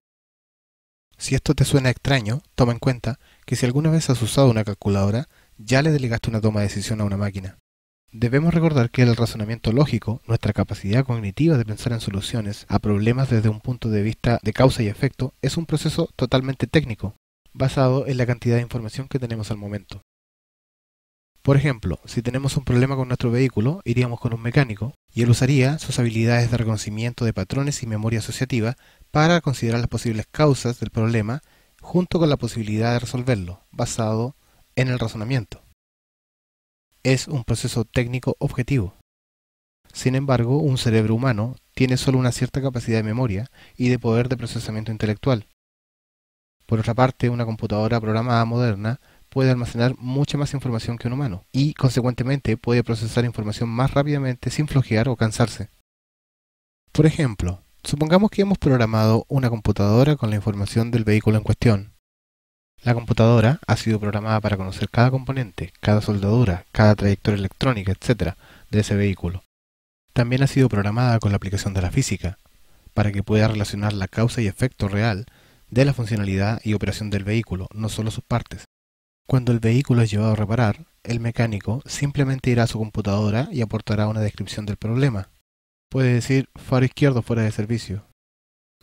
Si esto te suena extraño, toma en cuenta que si alguna vez has usado una calculadora, ya le delegaste una toma de decisión a una máquina. Debemos recordar que el razonamiento lógico, nuestra capacidad cognitiva de pensar en soluciones a problemas desde un punto de vista de causa y efecto, es un proceso totalmente técnico, basado en la cantidad de información que tenemos al momento. Por ejemplo, si tenemos un problema con nuestro vehículo, iríamos con un mecánico, y él usaría sus habilidades de reconocimiento de patrones y memoria asociativa para considerar las posibles causas del problema junto con la posibilidad de resolverlo, basado en el razonamiento. Es un proceso técnico objetivo. Sin embargo, un cerebro humano tiene solo una cierta capacidad de memoria y de poder de procesamiento intelectual. Por otra parte, una computadora programada moderna puede almacenar mucha más información que un humano y, consecuentemente, puede procesar información más rápidamente sin flojear o cansarse. Por ejemplo, supongamos que hemos programado una computadora con la información del vehículo en cuestión la computadora ha sido programada para conocer cada componente, cada soldadura, cada trayectoria electrónica, etc. de ese vehículo. También ha sido programada con la aplicación de la física, para que pueda relacionar la causa y efecto real de la funcionalidad y operación del vehículo, no solo sus partes. Cuando el vehículo es llevado a reparar, el mecánico simplemente irá a su computadora y aportará una descripción del problema. Puede decir faro izquierdo fuera de servicio,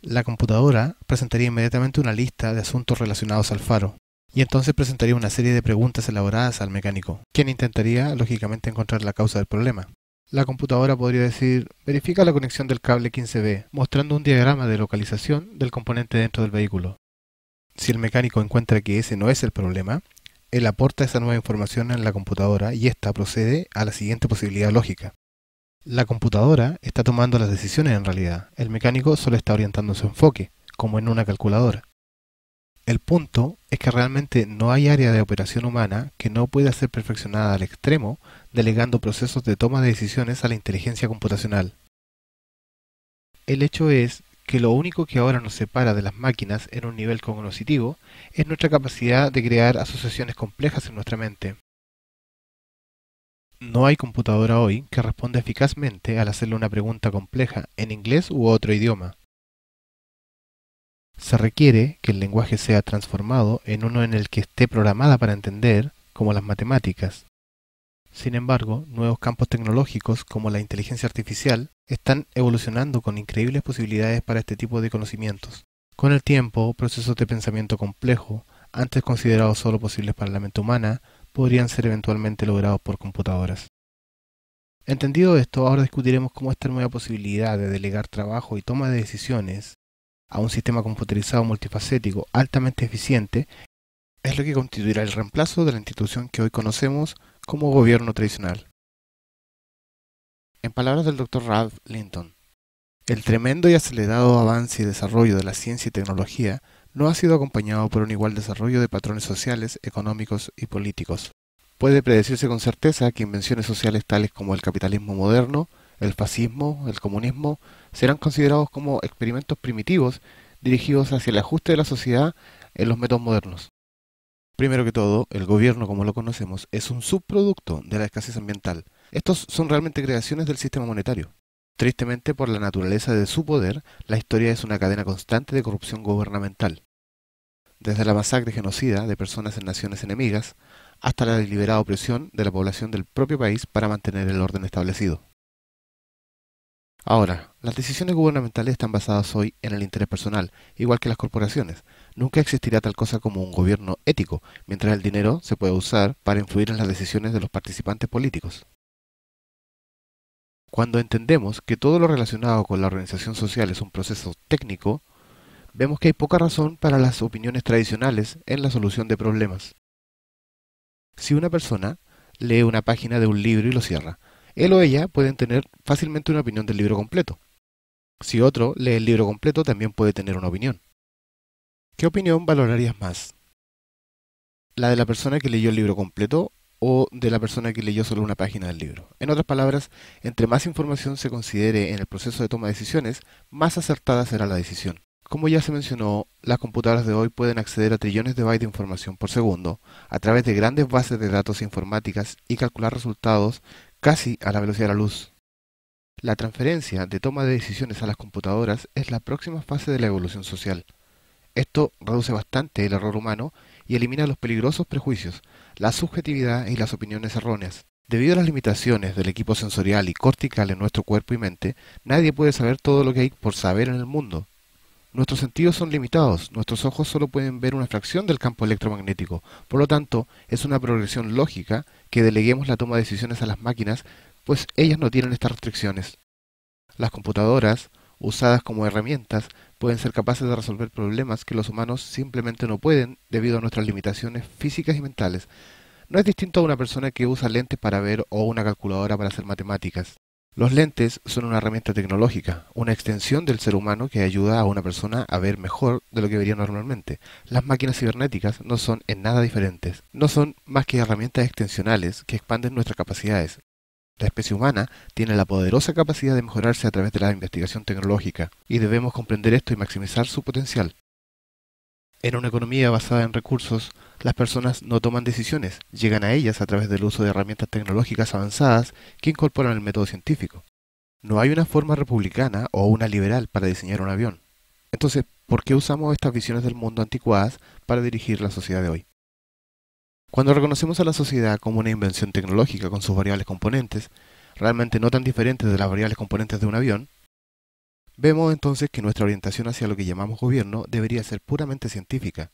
la computadora presentaría inmediatamente una lista de asuntos relacionados al faro, y entonces presentaría una serie de preguntas elaboradas al mecánico, quien intentaría, lógicamente, encontrar la causa del problema. La computadora podría decir, verifica la conexión del cable 15B, mostrando un diagrama de localización del componente dentro del vehículo. Si el mecánico encuentra que ese no es el problema, él aporta esa nueva información en la computadora y ésta procede a la siguiente posibilidad lógica. La computadora está tomando las decisiones en realidad, el mecánico solo está orientando su enfoque, como en una calculadora. El punto es que realmente no hay área de operación humana que no pueda ser perfeccionada al extremo, delegando procesos de toma de decisiones a la inteligencia computacional. El hecho es que lo único que ahora nos separa de las máquinas en un nivel cognoscitivo es nuestra capacidad de crear asociaciones complejas en nuestra mente, no hay computadora hoy que responda eficazmente al hacerle una pregunta compleja en inglés u otro idioma. Se requiere que el lenguaje sea transformado en uno en el que esté programada para entender, como las matemáticas. Sin embargo, nuevos campos tecnológicos como la inteligencia artificial están evolucionando con increíbles posibilidades para este tipo de conocimientos. Con el tiempo, procesos de pensamiento complejo, antes considerados solo posibles para la mente humana, podrían ser eventualmente logrados por computadoras. Entendido esto, ahora discutiremos cómo esta nueva posibilidad de delegar trabajo y toma de decisiones a un sistema computarizado multifacético altamente eficiente es lo que constituirá el reemplazo de la institución que hoy conocemos como gobierno tradicional. En palabras del Dr. Ralph Linton, el tremendo y acelerado avance y desarrollo de la ciencia y tecnología no ha sido acompañado por un igual desarrollo de patrones sociales, económicos y políticos. Puede predecirse con certeza que invenciones sociales tales como el capitalismo moderno, el fascismo, el comunismo, serán considerados como experimentos primitivos dirigidos hacia el ajuste de la sociedad en los métodos modernos. Primero que todo, el gobierno como lo conocemos es un subproducto de la escasez ambiental. Estos son realmente creaciones del sistema monetario. Tristemente, por la naturaleza de su poder, la historia es una cadena constante de corrupción gubernamental. Desde la masacre genocida de personas en naciones enemigas, hasta la deliberada opresión de la población del propio país para mantener el orden establecido. Ahora, las decisiones gubernamentales están basadas hoy en el interés personal, igual que las corporaciones. Nunca existirá tal cosa como un gobierno ético, mientras el dinero se puede usar para influir en las decisiones de los participantes políticos. Cuando entendemos que todo lo relacionado con la organización social es un proceso técnico, vemos que hay poca razón para las opiniones tradicionales en la solución de problemas. Si una persona lee una página de un libro y lo cierra, él o ella pueden tener fácilmente una opinión del libro completo. Si otro lee el libro completo, también puede tener una opinión. ¿Qué opinión valorarías más? ¿La de la persona que leyó el libro completo o de la persona que leyó solo una página del libro. En otras palabras, entre más información se considere en el proceso de toma de decisiones, más acertada será la decisión. Como ya se mencionó, las computadoras de hoy pueden acceder a trillones de bytes de información por segundo a través de grandes bases de datos informáticas y calcular resultados casi a la velocidad de la luz. La transferencia de toma de decisiones a las computadoras es la próxima fase de la evolución social. Esto reduce bastante el error humano y elimina los peligrosos prejuicios, la subjetividad y las opiniones erróneas. Debido a las limitaciones del equipo sensorial y cortical en nuestro cuerpo y mente, nadie puede saber todo lo que hay por saber en el mundo. Nuestros sentidos son limitados, nuestros ojos solo pueden ver una fracción del campo electromagnético, por lo tanto, es una progresión lógica que deleguemos la toma de decisiones a las máquinas, pues ellas no tienen estas restricciones. Las computadoras, usadas como herramientas, pueden ser capaces de resolver problemas que los humanos simplemente no pueden debido a nuestras limitaciones físicas y mentales. No es distinto a una persona que usa lentes para ver o una calculadora para hacer matemáticas. Los lentes son una herramienta tecnológica, una extensión del ser humano que ayuda a una persona a ver mejor de lo que vería normalmente. Las máquinas cibernéticas no son en nada diferentes, no son más que herramientas extensionales que expanden nuestras capacidades, la especie humana tiene la poderosa capacidad de mejorarse a través de la investigación tecnológica, y debemos comprender esto y maximizar su potencial. En una economía basada en recursos, las personas no toman decisiones, llegan a ellas a través del uso de herramientas tecnológicas avanzadas que incorporan el método científico. No hay una forma republicana o una liberal para diseñar un avión. Entonces, ¿por qué usamos estas visiones del mundo anticuadas para dirigir la sociedad de hoy? Cuando reconocemos a la sociedad como una invención tecnológica con sus variables componentes, realmente no tan diferentes de las variables componentes de un avión, vemos entonces que nuestra orientación hacia lo que llamamos gobierno debería ser puramente científica.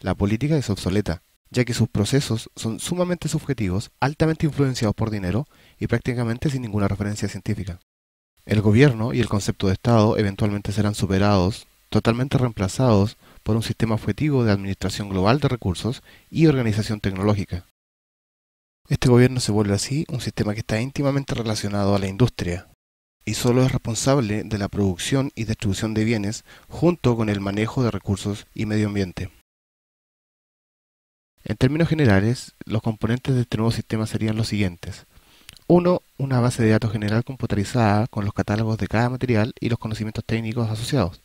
La política es obsoleta, ya que sus procesos son sumamente subjetivos, altamente influenciados por dinero y prácticamente sin ninguna referencia científica. El gobierno y el concepto de Estado eventualmente serán superados totalmente reemplazados por un sistema objetivo de administración global de recursos y organización tecnológica. Este gobierno se vuelve así un sistema que está íntimamente relacionado a la industria y solo es responsable de la producción y distribución de bienes junto con el manejo de recursos y medio ambiente. En términos generales, los componentes de este nuevo sistema serían los siguientes. 1. Una base de datos general computarizada con los catálogos de cada material y los conocimientos técnicos asociados.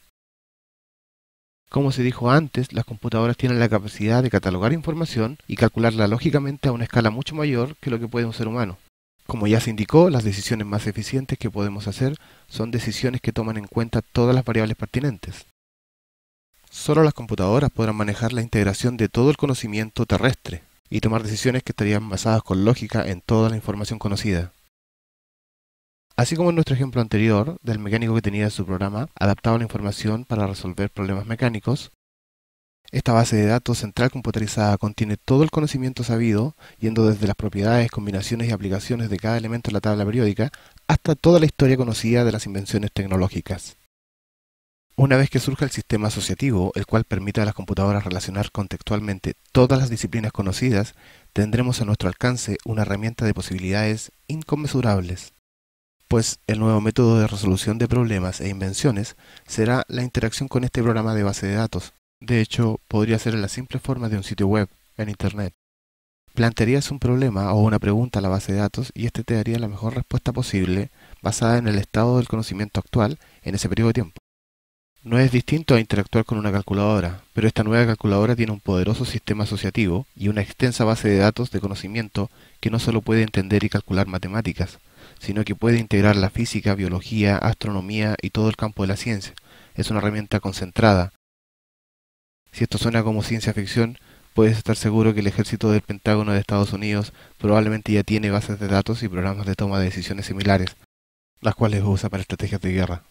Como se dijo antes, las computadoras tienen la capacidad de catalogar información y calcularla lógicamente a una escala mucho mayor que lo que puede un ser humano. Como ya se indicó, las decisiones más eficientes que podemos hacer son decisiones que toman en cuenta todas las variables pertinentes. Solo las computadoras podrán manejar la integración de todo el conocimiento terrestre y tomar decisiones que estarían basadas con lógica en toda la información conocida. Así como en nuestro ejemplo anterior del mecánico que tenía su programa adaptado a la información para resolver problemas mecánicos, esta base de datos central computarizada contiene todo el conocimiento sabido, yendo desde las propiedades, combinaciones y aplicaciones de cada elemento de la tabla periódica hasta toda la historia conocida de las invenciones tecnológicas. Una vez que surja el sistema asociativo, el cual permite a las computadoras relacionar contextualmente todas las disciplinas conocidas, tendremos a nuestro alcance una herramienta de posibilidades inconmensurables pues el nuevo método de resolución de problemas e invenciones será la interacción con este programa de base de datos. De hecho, podría ser la simple forma de un sitio web, en Internet. Plantearías un problema o una pregunta a la base de datos y éste te daría la mejor respuesta posible basada en el estado del conocimiento actual en ese periodo de tiempo. No es distinto a interactuar con una calculadora, pero esta nueva calculadora tiene un poderoso sistema asociativo y una extensa base de datos de conocimiento que no solo puede entender y calcular matemáticas, sino que puede integrar la física, biología, astronomía y todo el campo de la ciencia. Es una herramienta concentrada. Si esto suena como ciencia ficción, puedes estar seguro que el ejército del Pentágono de Estados Unidos probablemente ya tiene bases de datos y programas de toma de decisiones similares, las cuales usa para estrategias de guerra.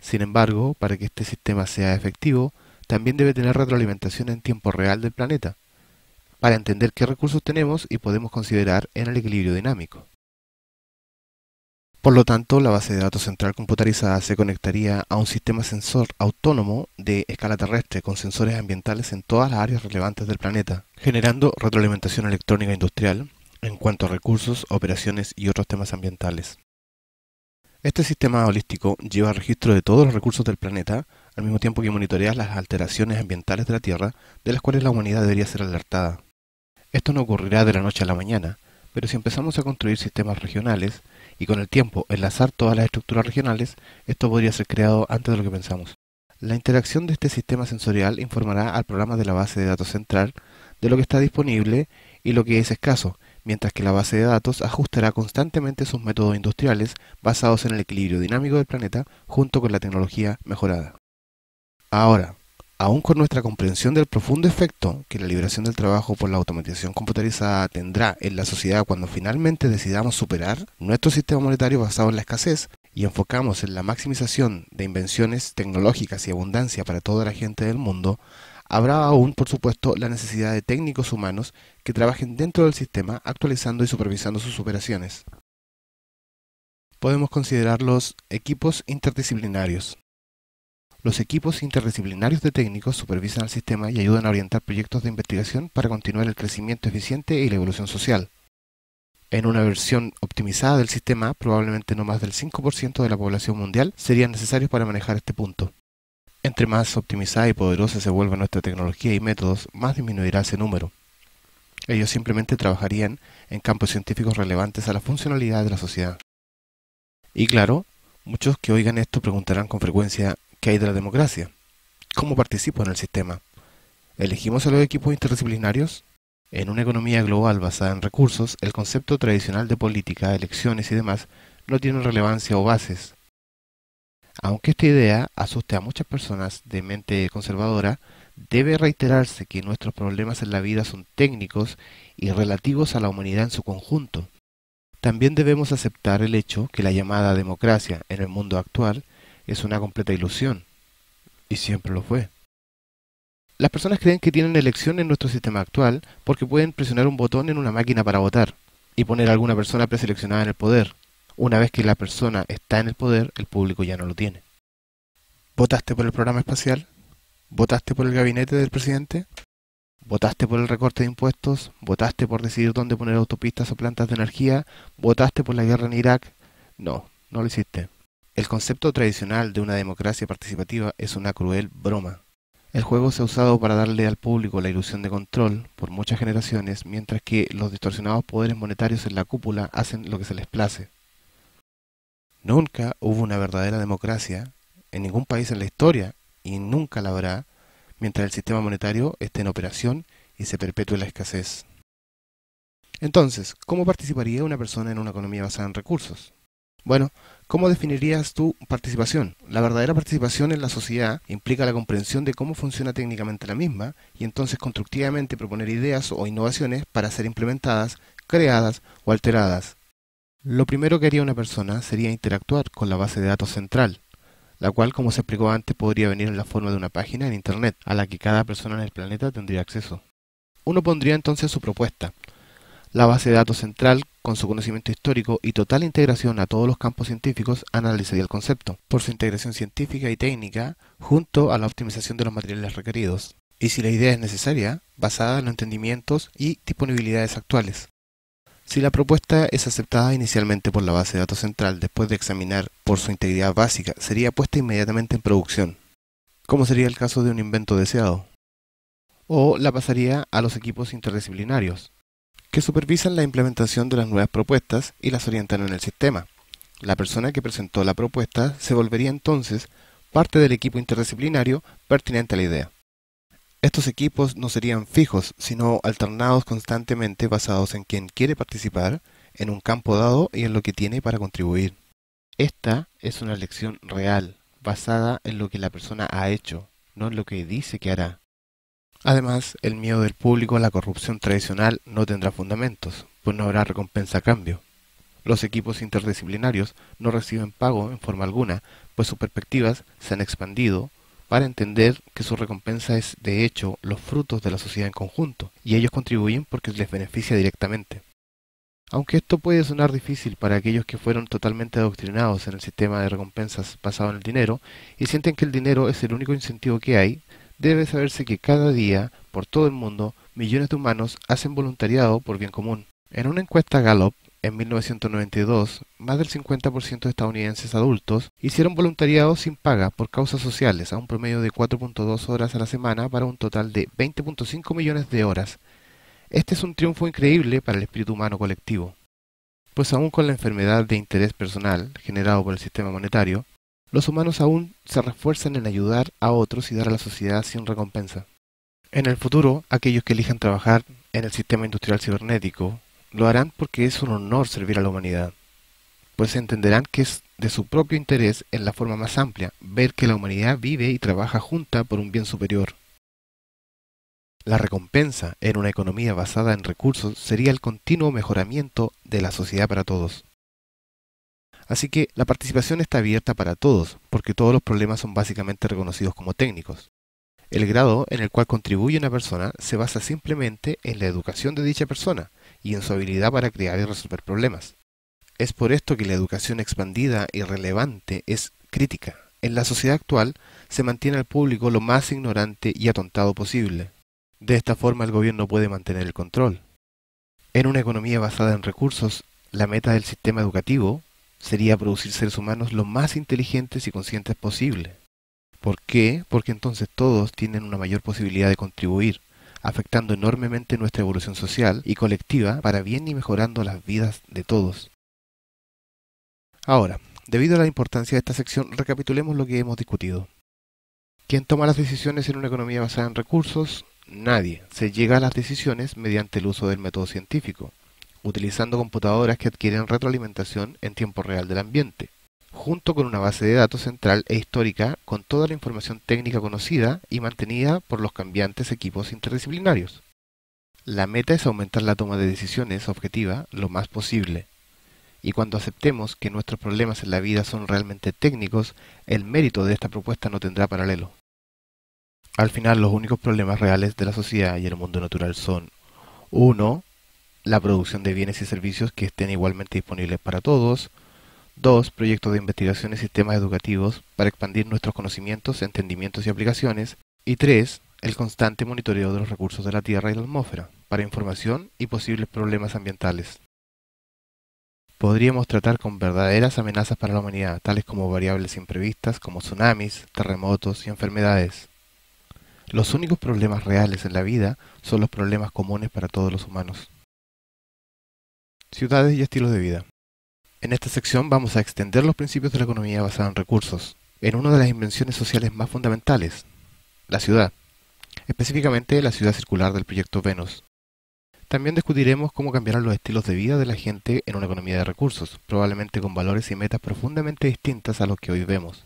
Sin embargo, para que este sistema sea efectivo, también debe tener retroalimentación en tiempo real del planeta, para entender qué recursos tenemos y podemos considerar en el equilibrio dinámico. Por lo tanto, la base de datos central computarizada se conectaría a un sistema sensor autónomo de escala terrestre con sensores ambientales en todas las áreas relevantes del planeta, generando retroalimentación electrónica industrial en cuanto a recursos, operaciones y otros temas ambientales. Este sistema holístico lleva registro de todos los recursos del planeta, al mismo tiempo que monitorea las alteraciones ambientales de la Tierra, de las cuales la humanidad debería ser alertada. Esto no ocurrirá de la noche a la mañana, pero si empezamos a construir sistemas regionales, y con el tiempo enlazar todas las estructuras regionales, esto podría ser creado antes de lo que pensamos. La interacción de este sistema sensorial informará al programa de la base de datos central de lo que está disponible y lo que es escaso, mientras que la base de datos ajustará constantemente sus métodos industriales basados en el equilibrio dinámico del planeta junto con la tecnología mejorada. Ahora, aún con nuestra comprensión del profundo efecto que la liberación del trabajo por la automatización computarizada tendrá en la sociedad cuando finalmente decidamos superar nuestro sistema monetario basado en la escasez y enfocamos en la maximización de invenciones tecnológicas y abundancia para toda la gente del mundo, habrá aún, por supuesto, la necesidad de técnicos humanos que trabajen dentro del sistema actualizando y supervisando sus operaciones. Podemos considerarlos equipos interdisciplinarios, los equipos interdisciplinarios de técnicos supervisan el sistema y ayudan a orientar proyectos de investigación para continuar el crecimiento eficiente y la evolución social. En una versión optimizada del sistema, probablemente no más del 5% de la población mundial serían necesarios para manejar este punto. Entre más optimizada y poderosa se vuelva nuestra tecnología y métodos, más disminuirá ese número. Ellos simplemente trabajarían en campos científicos relevantes a la funcionalidad de la sociedad. Y claro, muchos que oigan esto preguntarán con frecuencia, hay de la democracia. ¿Cómo participo en el sistema? ¿Elegimos a los equipos interdisciplinarios? En una economía global basada en recursos, el concepto tradicional de política, elecciones y demás no tiene relevancia o bases. Aunque esta idea asuste a muchas personas de mente conservadora, debe reiterarse que nuestros problemas en la vida son técnicos y relativos a la humanidad en su conjunto. También debemos aceptar el hecho que la llamada democracia en el mundo actual es una completa ilusión, y siempre lo fue. Las personas creen que tienen elección en nuestro sistema actual porque pueden presionar un botón en una máquina para votar y poner a alguna persona preseleccionada en el poder. Una vez que la persona está en el poder, el público ya no lo tiene. ¿Votaste por el programa espacial? ¿Votaste por el gabinete del presidente? ¿Votaste por el recorte de impuestos? ¿Votaste por decidir dónde poner autopistas o plantas de energía? ¿Votaste por la guerra en Irak? No, no lo hiciste. El concepto tradicional de una democracia participativa es una cruel broma. El juego se ha usado para darle al público la ilusión de control por muchas generaciones, mientras que los distorsionados poderes monetarios en la cúpula hacen lo que se les place. Nunca hubo una verdadera democracia en ningún país en la historia y nunca la habrá mientras el sistema monetario esté en operación y se perpetúe la escasez. Entonces, ¿cómo participaría una persona en una economía basada en recursos? Bueno, ¿Cómo definirías tu participación? La verdadera participación en la sociedad implica la comprensión de cómo funciona técnicamente la misma y entonces constructivamente proponer ideas o innovaciones para ser implementadas, creadas o alteradas. Lo primero que haría una persona sería interactuar con la base de datos central, la cual, como se explicó antes, podría venir en la forma de una página en Internet, a la que cada persona en el planeta tendría acceso. Uno pondría entonces su propuesta, la base de datos central, con su conocimiento histórico y total integración a todos los campos científicos, analizaría el concepto, por su integración científica y técnica, junto a la optimización de los materiales requeridos. Y si la idea es necesaria, basada en los entendimientos y disponibilidades actuales. Si la propuesta es aceptada inicialmente por la base de datos central después de examinar por su integridad básica, sería puesta inmediatamente en producción, como sería el caso de un invento deseado, o la pasaría a los equipos interdisciplinarios, que supervisan la implementación de las nuevas propuestas y las orientan en el sistema. La persona que presentó la propuesta se volvería entonces parte del equipo interdisciplinario pertinente a la idea. Estos equipos no serían fijos, sino alternados constantemente basados en quien quiere participar, en un campo dado y en lo que tiene para contribuir. Esta es una lección real, basada en lo que la persona ha hecho, no en lo que dice que hará. Además, el miedo del público a la corrupción tradicional no tendrá fundamentos, pues no habrá recompensa a cambio. Los equipos interdisciplinarios no reciben pago en forma alguna, pues sus perspectivas se han expandido para entender que su recompensa es de hecho los frutos de la sociedad en conjunto, y ellos contribuyen porque les beneficia directamente. Aunque esto puede sonar difícil para aquellos que fueron totalmente adoctrinados en el sistema de recompensas basado en el dinero y sienten que el dinero es el único incentivo que hay, debe saberse que cada día, por todo el mundo, millones de humanos hacen voluntariado por bien común. En una encuesta Gallup, en 1992, más del 50% de estadounidenses adultos hicieron voluntariado sin paga por causas sociales a un promedio de 4.2 horas a la semana para un total de 20.5 millones de horas. Este es un triunfo increíble para el espíritu humano colectivo. Pues aún con la enfermedad de interés personal generado por el sistema monetario, los humanos aún se refuerzan en ayudar a otros y dar a la sociedad sin recompensa. En el futuro, aquellos que elijan trabajar en el sistema industrial cibernético lo harán porque es un honor servir a la humanidad, pues entenderán que es de su propio interés en la forma más amplia ver que la humanidad vive y trabaja junta por un bien superior. La recompensa en una economía basada en recursos sería el continuo mejoramiento de la sociedad para todos. Así que la participación está abierta para todos, porque todos los problemas son básicamente reconocidos como técnicos. El grado en el cual contribuye una persona se basa simplemente en la educación de dicha persona y en su habilidad para crear y resolver problemas. Es por esto que la educación expandida y relevante es crítica. En la sociedad actual se mantiene al público lo más ignorante y atontado posible. De esta forma el gobierno puede mantener el control. En una economía basada en recursos, la meta del sistema educativo sería producir seres humanos lo más inteligentes y conscientes posible. ¿Por qué? Porque entonces todos tienen una mayor posibilidad de contribuir, afectando enormemente nuestra evolución social y colectiva para bien y mejorando las vidas de todos. Ahora, debido a la importancia de esta sección, recapitulemos lo que hemos discutido. ¿Quién toma las decisiones en una economía basada en recursos? Nadie. Se llega a las decisiones mediante el uso del método científico utilizando computadoras que adquieren retroalimentación en tiempo real del ambiente, junto con una base de datos central e histórica con toda la información técnica conocida y mantenida por los cambiantes equipos interdisciplinarios. La meta es aumentar la toma de decisiones objetiva lo más posible. Y cuando aceptemos que nuestros problemas en la vida son realmente técnicos, el mérito de esta propuesta no tendrá paralelo. Al final, los únicos problemas reales de la sociedad y el mundo natural son 1 la producción de bienes y servicios que estén igualmente disponibles para todos. 2. Proyectos de investigación y sistemas educativos para expandir nuestros conocimientos, entendimientos y aplicaciones. Y 3. El constante monitoreo de los recursos de la Tierra y la atmósfera para información y posibles problemas ambientales. Podríamos tratar con verdaderas amenazas para la humanidad, tales como variables imprevistas como tsunamis, terremotos y enfermedades. Los únicos problemas reales en la vida son los problemas comunes para todos los humanos ciudades y estilos de vida. En esta sección vamos a extender los principios de la economía basada en recursos, en una de las invenciones sociales más fundamentales, la ciudad, específicamente la ciudad circular del proyecto Venus. También discutiremos cómo cambiarán los estilos de vida de la gente en una economía de recursos, probablemente con valores y metas profundamente distintas a los que hoy vemos.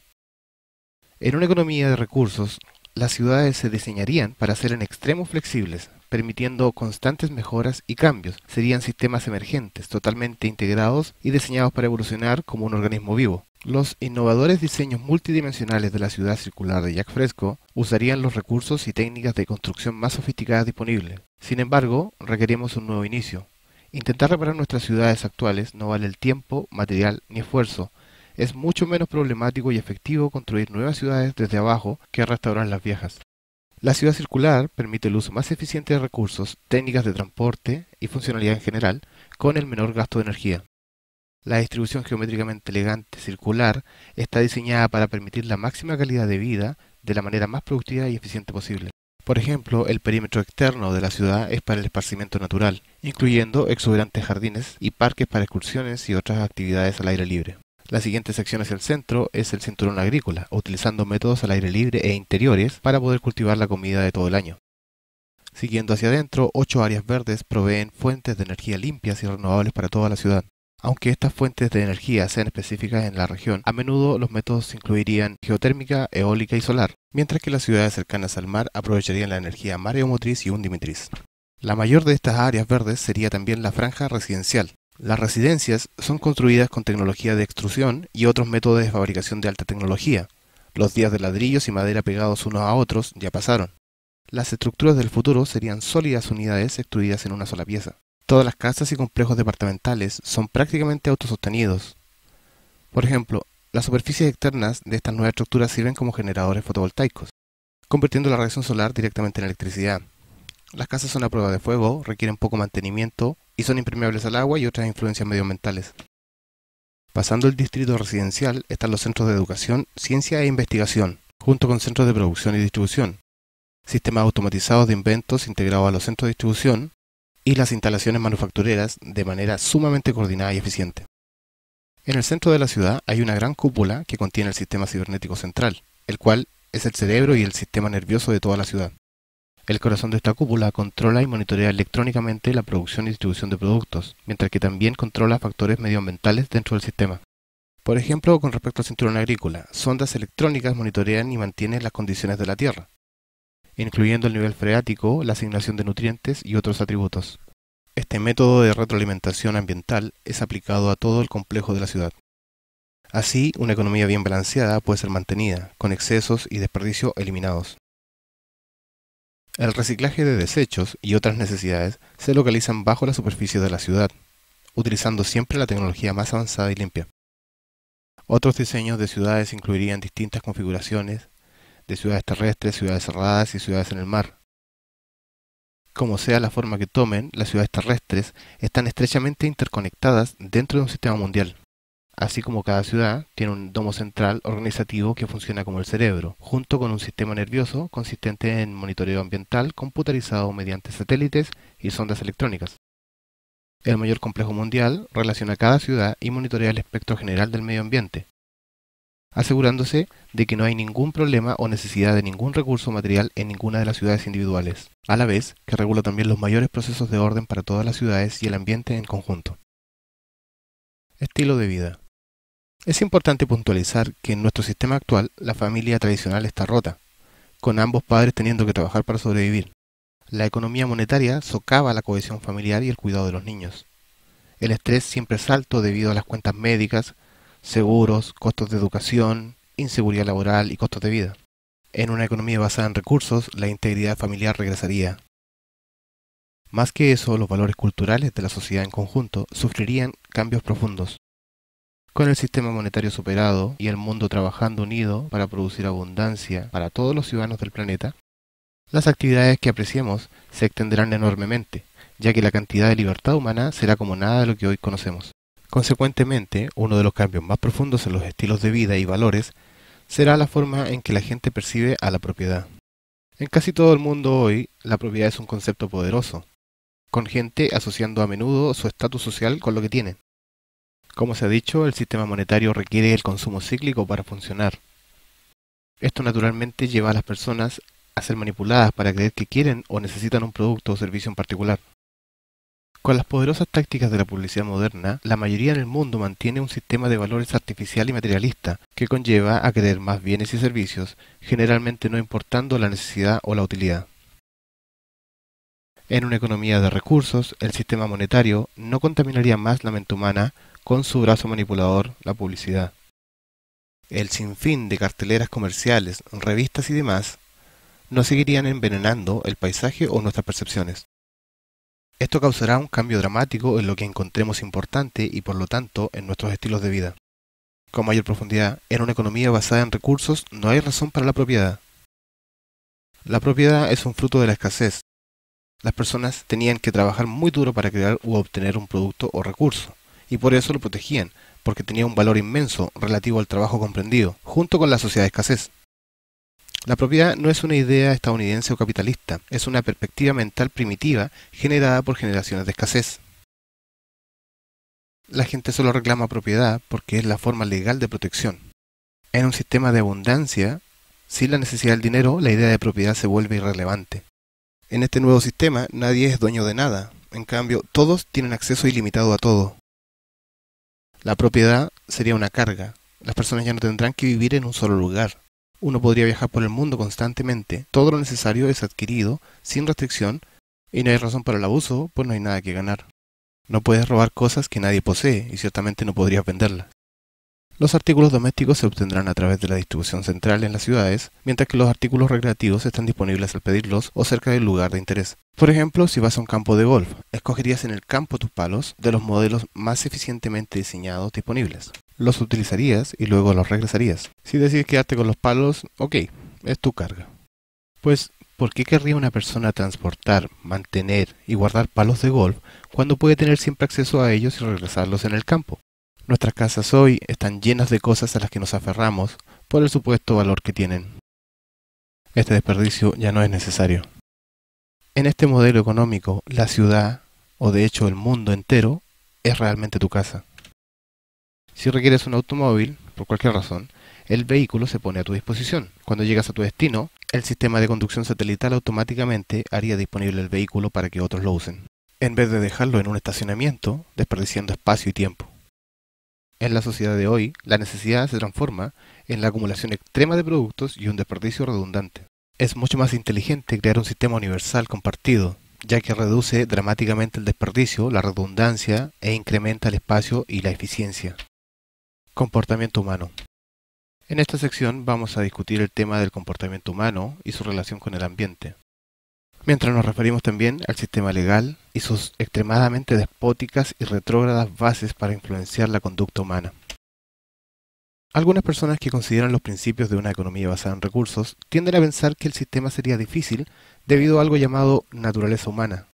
En una economía de recursos, las ciudades se diseñarían para ser en extremos flexibles, permitiendo constantes mejoras y cambios. Serían sistemas emergentes, totalmente integrados y diseñados para evolucionar como un organismo vivo. Los innovadores diseños multidimensionales de la ciudad circular de Jack Fresco usarían los recursos y técnicas de construcción más sofisticadas disponibles. Sin embargo, requerimos un nuevo inicio. Intentar reparar nuestras ciudades actuales no vale el tiempo, material ni esfuerzo. Es mucho menos problemático y efectivo construir nuevas ciudades desde abajo que restaurar las viejas. La ciudad circular permite el uso más eficiente de recursos, técnicas de transporte y funcionalidad en general, con el menor gasto de energía. La distribución geométricamente elegante circular está diseñada para permitir la máxima calidad de vida de la manera más productiva y eficiente posible. Por ejemplo, el perímetro externo de la ciudad es para el esparcimiento natural, incluyendo exuberantes jardines y parques para excursiones y otras actividades al aire libre. La siguiente sección hacia el centro es el cinturón agrícola, utilizando métodos al aire libre e interiores para poder cultivar la comida de todo el año. Siguiendo hacia adentro, ocho áreas verdes proveen fuentes de energía limpias y renovables para toda la ciudad. Aunque estas fuentes de energía sean específicas en la región, a menudo los métodos incluirían geotérmica, eólica y solar, mientras que las ciudades cercanas al mar aprovecharían la energía mareomotriz y dimitriz La mayor de estas áreas verdes sería también la franja residencial, las residencias son construidas con tecnología de extrusión y otros métodos de fabricación de alta tecnología. Los días de ladrillos y madera pegados unos a otros ya pasaron. Las estructuras del futuro serían sólidas unidades extruidas en una sola pieza. Todas las casas y complejos departamentales son prácticamente autosostenidos. Por ejemplo, las superficies externas de estas nuevas estructuras sirven como generadores fotovoltaicos, convirtiendo la radiación solar directamente en electricidad. Las casas son a prueba de fuego, requieren poco mantenimiento y son impermeables al agua y otras influencias medioambientales. Pasando el distrito residencial están los centros de educación, ciencia e investigación, junto con centros de producción y distribución, sistemas automatizados de inventos integrados a los centros de distribución y las instalaciones manufactureras de manera sumamente coordinada y eficiente. En el centro de la ciudad hay una gran cúpula que contiene el sistema cibernético central, el cual es el cerebro y el sistema nervioso de toda la ciudad. El corazón de esta cúpula controla y monitorea electrónicamente la producción y distribución de productos, mientras que también controla factores medioambientales dentro del sistema. Por ejemplo, con respecto al cinturón agrícola, sondas electrónicas monitorean y mantienen las condiciones de la tierra, incluyendo el nivel freático, la asignación de nutrientes y otros atributos. Este método de retroalimentación ambiental es aplicado a todo el complejo de la ciudad. Así, una economía bien balanceada puede ser mantenida, con excesos y desperdicio eliminados. El reciclaje de desechos y otras necesidades se localizan bajo la superficie de la ciudad, utilizando siempre la tecnología más avanzada y limpia. Otros diseños de ciudades incluirían distintas configuraciones de ciudades terrestres, ciudades cerradas y ciudades en el mar. Como sea la forma que tomen, las ciudades terrestres están estrechamente interconectadas dentro de un sistema mundial así como cada ciudad tiene un domo central organizativo que funciona como el cerebro, junto con un sistema nervioso consistente en monitoreo ambiental computarizado mediante satélites y sondas electrónicas. El mayor complejo mundial relaciona cada ciudad y monitorea el espectro general del medio ambiente, asegurándose de que no hay ningún problema o necesidad de ningún recurso material en ninguna de las ciudades individuales, a la vez que regula también los mayores procesos de orden para todas las ciudades y el ambiente en conjunto. Estilo de vida. Es importante puntualizar que en nuestro sistema actual la familia tradicional está rota, con ambos padres teniendo que trabajar para sobrevivir. La economía monetaria socava la cohesión familiar y el cuidado de los niños. El estrés siempre es alto debido a las cuentas médicas, seguros, costos de educación, inseguridad laboral y costos de vida. En una economía basada en recursos, la integridad familiar regresaría. Más que eso, los valores culturales de la sociedad en conjunto sufrirían cambios profundos. Con el sistema monetario superado y el mundo trabajando unido para producir abundancia para todos los ciudadanos del planeta, las actividades que apreciemos se extenderán enormemente, ya que la cantidad de libertad humana será como nada de lo que hoy conocemos. Consecuentemente, uno de los cambios más profundos en los estilos de vida y valores será la forma en que la gente percibe a la propiedad. En casi todo el mundo hoy, la propiedad es un concepto poderoso, con gente asociando a menudo su estatus social con lo que tiene. Como se ha dicho, el sistema monetario requiere el consumo cíclico para funcionar. Esto naturalmente lleva a las personas a ser manipuladas para creer que quieren o necesitan un producto o servicio en particular. Con las poderosas tácticas de la publicidad moderna, la mayoría en el mundo mantiene un sistema de valores artificial y materialista que conlleva a creer más bienes y servicios, generalmente no importando la necesidad o la utilidad. En una economía de recursos, el sistema monetario no contaminaría más la mente humana con su brazo manipulador la publicidad. El sinfín de carteleras comerciales, revistas y demás no seguirían envenenando el paisaje o nuestras percepciones. Esto causará un cambio dramático en lo que encontremos importante y por lo tanto en nuestros estilos de vida. Con mayor profundidad, en una economía basada en recursos no hay razón para la propiedad. La propiedad es un fruto de la escasez. Las personas tenían que trabajar muy duro para crear u obtener un producto o recurso y por eso lo protegían, porque tenía un valor inmenso relativo al trabajo comprendido, junto con la sociedad de escasez. La propiedad no es una idea estadounidense o capitalista, es una perspectiva mental primitiva generada por generaciones de escasez. La gente solo reclama propiedad porque es la forma legal de protección. En un sistema de abundancia, sin la necesidad del dinero, la idea de propiedad se vuelve irrelevante. En este nuevo sistema, nadie es dueño de nada, en cambio, todos tienen acceso ilimitado a todo, la propiedad sería una carga. Las personas ya no tendrán que vivir en un solo lugar. Uno podría viajar por el mundo constantemente. Todo lo necesario es adquirido, sin restricción, y no hay razón para el abuso, pues no hay nada que ganar. No puedes robar cosas que nadie posee, y ciertamente no podrías venderlas. Los artículos domésticos se obtendrán a través de la distribución central en las ciudades, mientras que los artículos recreativos están disponibles al pedirlos o cerca del lugar de interés. Por ejemplo, si vas a un campo de golf, escogerías en el campo tus palos de los modelos más eficientemente diseñados disponibles. Los utilizarías y luego los regresarías. Si decides quedarte con los palos, ok, es tu carga. Pues, ¿por qué querría una persona transportar, mantener y guardar palos de golf cuando puede tener siempre acceso a ellos y regresarlos en el campo? Nuestras casas hoy están llenas de cosas a las que nos aferramos por el supuesto valor que tienen. Este desperdicio ya no es necesario. En este modelo económico, la ciudad, o de hecho el mundo entero, es realmente tu casa. Si requieres un automóvil, por cualquier razón, el vehículo se pone a tu disposición. Cuando llegas a tu destino, el sistema de conducción satelital automáticamente haría disponible el vehículo para que otros lo usen, en vez de dejarlo en un estacionamiento, desperdiciando espacio y tiempo. En la sociedad de hoy, la necesidad se transforma en la acumulación extrema de productos y un desperdicio redundante. Es mucho más inteligente crear un sistema universal compartido, ya que reduce dramáticamente el desperdicio, la redundancia e incrementa el espacio y la eficiencia. Comportamiento humano. En esta sección vamos a discutir el tema del comportamiento humano y su relación con el ambiente mientras nos referimos también al sistema legal y sus extremadamente despóticas y retrógradas bases para influenciar la conducta humana. Algunas personas que consideran los principios de una economía basada en recursos tienden a pensar que el sistema sería difícil debido a algo llamado naturaleza humana.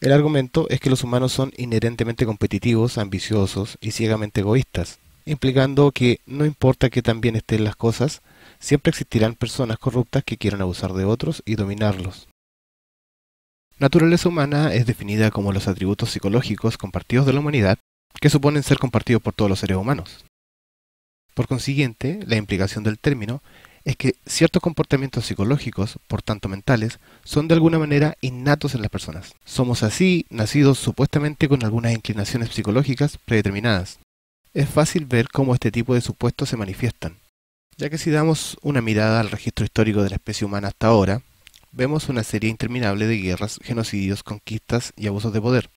El argumento es que los humanos son inherentemente competitivos, ambiciosos y ciegamente egoístas, implicando que no importa qué tan bien estén las cosas, siempre existirán personas corruptas que quieran abusar de otros y dominarlos. Naturaleza humana es definida como los atributos psicológicos compartidos de la humanidad que suponen ser compartidos por todos los seres humanos. Por consiguiente, la implicación del término es que ciertos comportamientos psicológicos, por tanto mentales, son de alguna manera innatos en las personas. Somos así nacidos supuestamente con algunas inclinaciones psicológicas predeterminadas. Es fácil ver cómo este tipo de supuestos se manifiestan, ya que si damos una mirada al registro histórico de la especie humana hasta ahora, vemos una serie interminable de guerras, genocidios, conquistas y abusos de poder.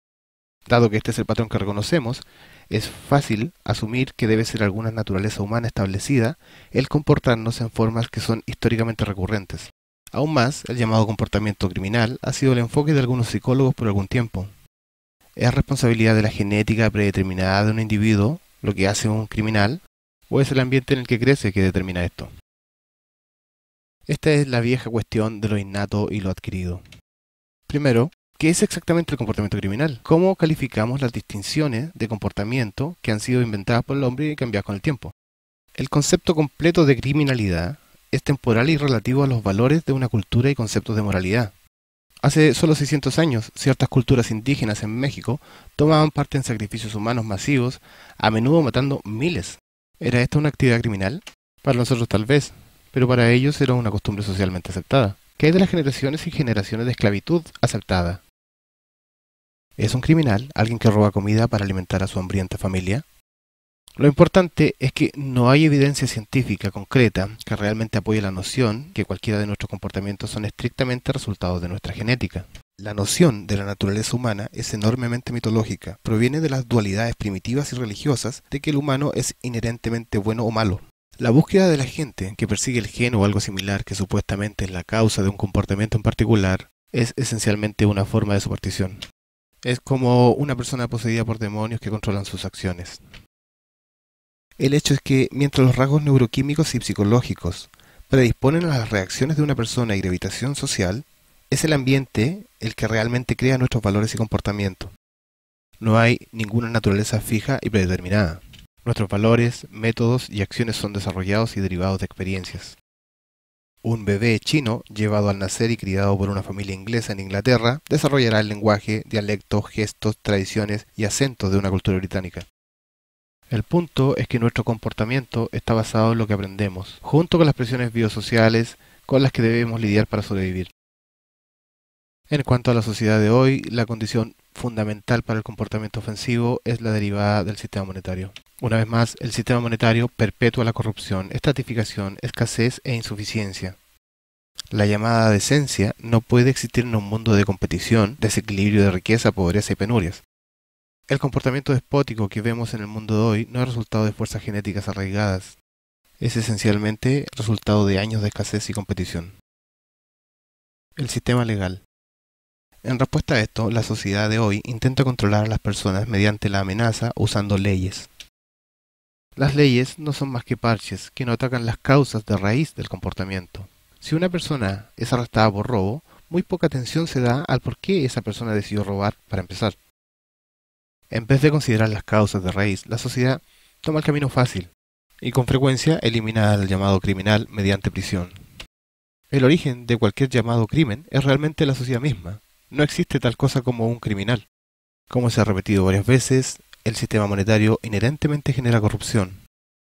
Dado que este es el patrón que reconocemos, es fácil asumir que debe ser alguna naturaleza humana establecida el comportarnos en formas que son históricamente recurrentes. Aún más, el llamado comportamiento criminal ha sido el enfoque de algunos psicólogos por algún tiempo. ¿Es responsabilidad de la genética predeterminada de un individuo lo que hace un criminal? ¿O es el ambiente en el que crece que determina esto? Esta es la vieja cuestión de lo innato y lo adquirido. Primero, ¿Qué es exactamente el comportamiento criminal? ¿Cómo calificamos las distinciones de comportamiento que han sido inventadas por el hombre y cambiadas con el tiempo? El concepto completo de criminalidad es temporal y relativo a los valores de una cultura y conceptos de moralidad. Hace solo 600 años, ciertas culturas indígenas en México tomaban parte en sacrificios humanos masivos, a menudo matando miles. ¿Era esta una actividad criminal? Para nosotros tal vez, pero para ellos era una costumbre socialmente aceptada. ¿Qué hay de las generaciones y generaciones de esclavitud aceptada? ¿Es un criminal alguien que roba comida para alimentar a su hambrienta familia? Lo importante es que no hay evidencia científica concreta que realmente apoye la noción que cualquiera de nuestros comportamientos son estrictamente resultados de nuestra genética. La noción de la naturaleza humana es enormemente mitológica, proviene de las dualidades primitivas y religiosas de que el humano es inherentemente bueno o malo, la búsqueda de la gente que persigue el gen o algo similar que supuestamente es la causa de un comportamiento en particular es esencialmente una forma de superstición. Es como una persona poseída por demonios que controlan sus acciones. El hecho es que mientras los rasgos neuroquímicos y psicológicos predisponen a las reacciones de una persona y gravitación social, es el ambiente el que realmente crea nuestros valores y comportamiento. No hay ninguna naturaleza fija y predeterminada. Nuestros valores, métodos y acciones son desarrollados y derivados de experiencias. Un bebé chino, llevado al nacer y criado por una familia inglesa en Inglaterra, desarrollará el lenguaje, dialectos, gestos, tradiciones y acentos de una cultura británica. El punto es que nuestro comportamiento está basado en lo que aprendemos, junto con las presiones biosociales con las que debemos lidiar para sobrevivir. En cuanto a la sociedad de hoy, la condición fundamental para el comportamiento ofensivo es la derivada del sistema monetario. Una vez más, el sistema monetario perpetúa la corrupción, estratificación, escasez e insuficiencia. La llamada decencia no puede existir en un mundo de competición, desequilibrio de riqueza, pobreza y penurias. El comportamiento despótico que vemos en el mundo de hoy no es resultado de fuerzas genéticas arraigadas, es esencialmente resultado de años de escasez y competición. El sistema legal. En respuesta a esto, la sociedad de hoy intenta controlar a las personas mediante la amenaza usando leyes. Las leyes no son más que parches que no atacan las causas de raíz del comportamiento. Si una persona es arrestada por robo, muy poca atención se da al por qué esa persona decidió robar para empezar. En vez de considerar las causas de raíz, la sociedad toma el camino fácil y con frecuencia elimina al llamado criminal mediante prisión. El origen de cualquier llamado crimen es realmente la sociedad misma. No existe tal cosa como un criminal. Como se ha repetido varias veces, el sistema monetario inherentemente genera corrupción.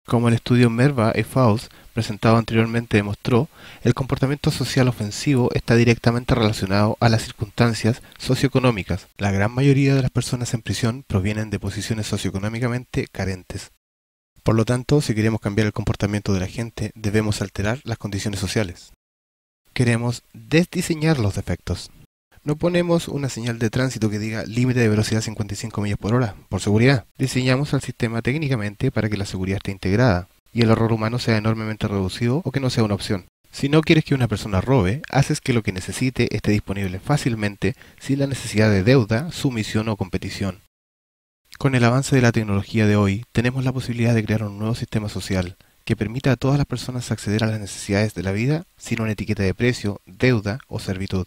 Como el estudio Merva y Faust, presentado anteriormente, demostró, el comportamiento social ofensivo está directamente relacionado a las circunstancias socioeconómicas. La gran mayoría de las personas en prisión provienen de posiciones socioeconómicamente carentes. Por lo tanto, si queremos cambiar el comportamiento de la gente, debemos alterar las condiciones sociales. Queremos desdiseñar los defectos. No ponemos una señal de tránsito que diga límite de velocidad 55 millas por hora, por seguridad. Diseñamos al sistema técnicamente para que la seguridad esté integrada y el error humano sea enormemente reducido o que no sea una opción. Si no quieres que una persona robe, haces que lo que necesite esté disponible fácilmente sin la necesidad de deuda, sumisión o competición. Con el avance de la tecnología de hoy, tenemos la posibilidad de crear un nuevo sistema social que permita a todas las personas acceder a las necesidades de la vida sin una etiqueta de precio, deuda o servitud.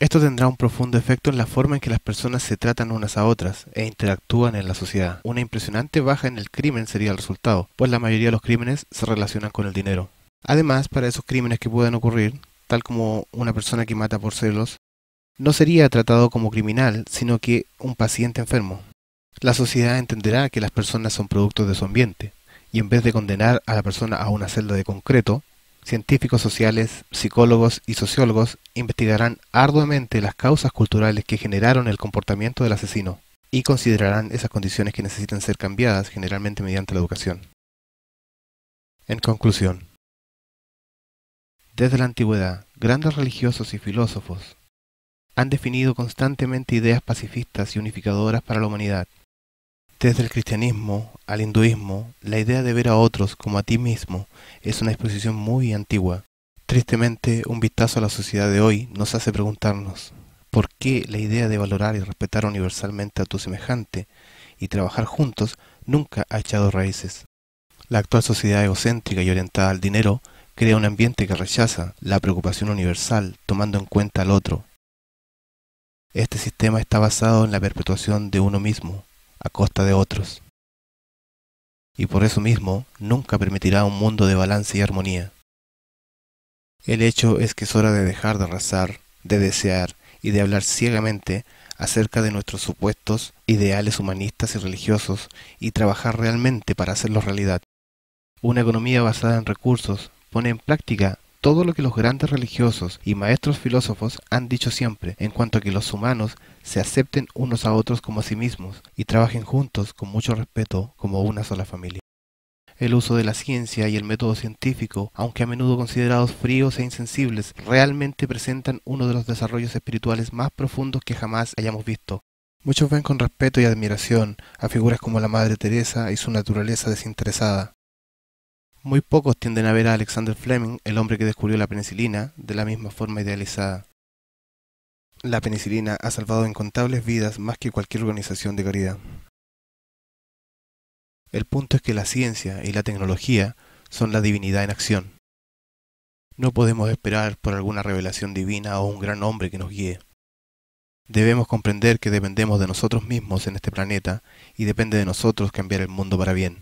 Esto tendrá un profundo efecto en la forma en que las personas se tratan unas a otras e interactúan en la sociedad. Una impresionante baja en el crimen sería el resultado, pues la mayoría de los crímenes se relacionan con el dinero. Además, para esos crímenes que puedan ocurrir, tal como una persona que mata por celos, no sería tratado como criminal, sino que un paciente enfermo. La sociedad entenderá que las personas son productos de su ambiente, y en vez de condenar a la persona a una celda de concreto, científicos sociales, psicólogos y sociólogos investigarán arduamente las causas culturales que generaron el comportamiento del asesino y considerarán esas condiciones que necesitan ser cambiadas generalmente mediante la educación. En conclusión, desde la antigüedad, grandes religiosos y filósofos han definido constantemente ideas pacifistas y unificadoras para la humanidad desde el cristianismo al hinduismo, la idea de ver a otros como a ti mismo es una exposición muy antigua. Tristemente, un vistazo a la sociedad de hoy nos hace preguntarnos, ¿por qué la idea de valorar y respetar universalmente a tu semejante y trabajar juntos nunca ha echado raíces? La actual sociedad egocéntrica y orientada al dinero crea un ambiente que rechaza la preocupación universal tomando en cuenta al otro. Este sistema está basado en la perpetuación de uno mismo, a costa de otros. Y por eso mismo nunca permitirá un mundo de balance y armonía. El hecho es que es hora de dejar de rezar, de desear y de hablar ciegamente acerca de nuestros supuestos ideales humanistas y religiosos y trabajar realmente para hacerlos realidad. Una economía basada en recursos pone en práctica todo lo que los grandes religiosos y maestros filósofos han dicho siempre en cuanto a que los humanos se acepten unos a otros como a sí mismos y trabajen juntos con mucho respeto como una sola familia. El uso de la ciencia y el método científico, aunque a menudo considerados fríos e insensibles, realmente presentan uno de los desarrollos espirituales más profundos que jamás hayamos visto. Muchos ven con respeto y admiración a figuras como la Madre Teresa y su naturaleza desinteresada. Muy pocos tienden a ver a Alexander Fleming, el hombre que descubrió la penicilina, de la misma forma idealizada. La penicilina ha salvado incontables vidas más que cualquier organización de caridad. El punto es que la ciencia y la tecnología son la divinidad en acción. No podemos esperar por alguna revelación divina o un gran hombre que nos guíe. Debemos comprender que dependemos de nosotros mismos en este planeta y depende de nosotros cambiar el mundo para bien.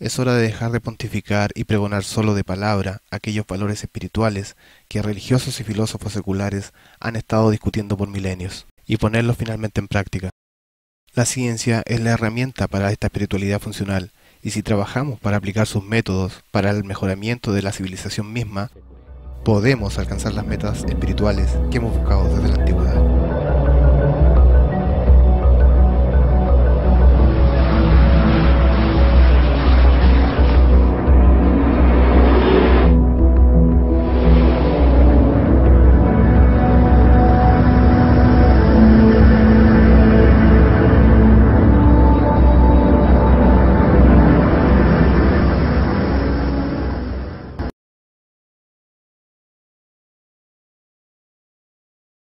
Es hora de dejar de pontificar y pregonar solo de palabra aquellos valores espirituales que religiosos y filósofos seculares han estado discutiendo por milenios, y ponerlos finalmente en práctica. La ciencia es la herramienta para esta espiritualidad funcional, y si trabajamos para aplicar sus métodos para el mejoramiento de la civilización misma, podemos alcanzar las metas espirituales que hemos buscado desde la antigüedad.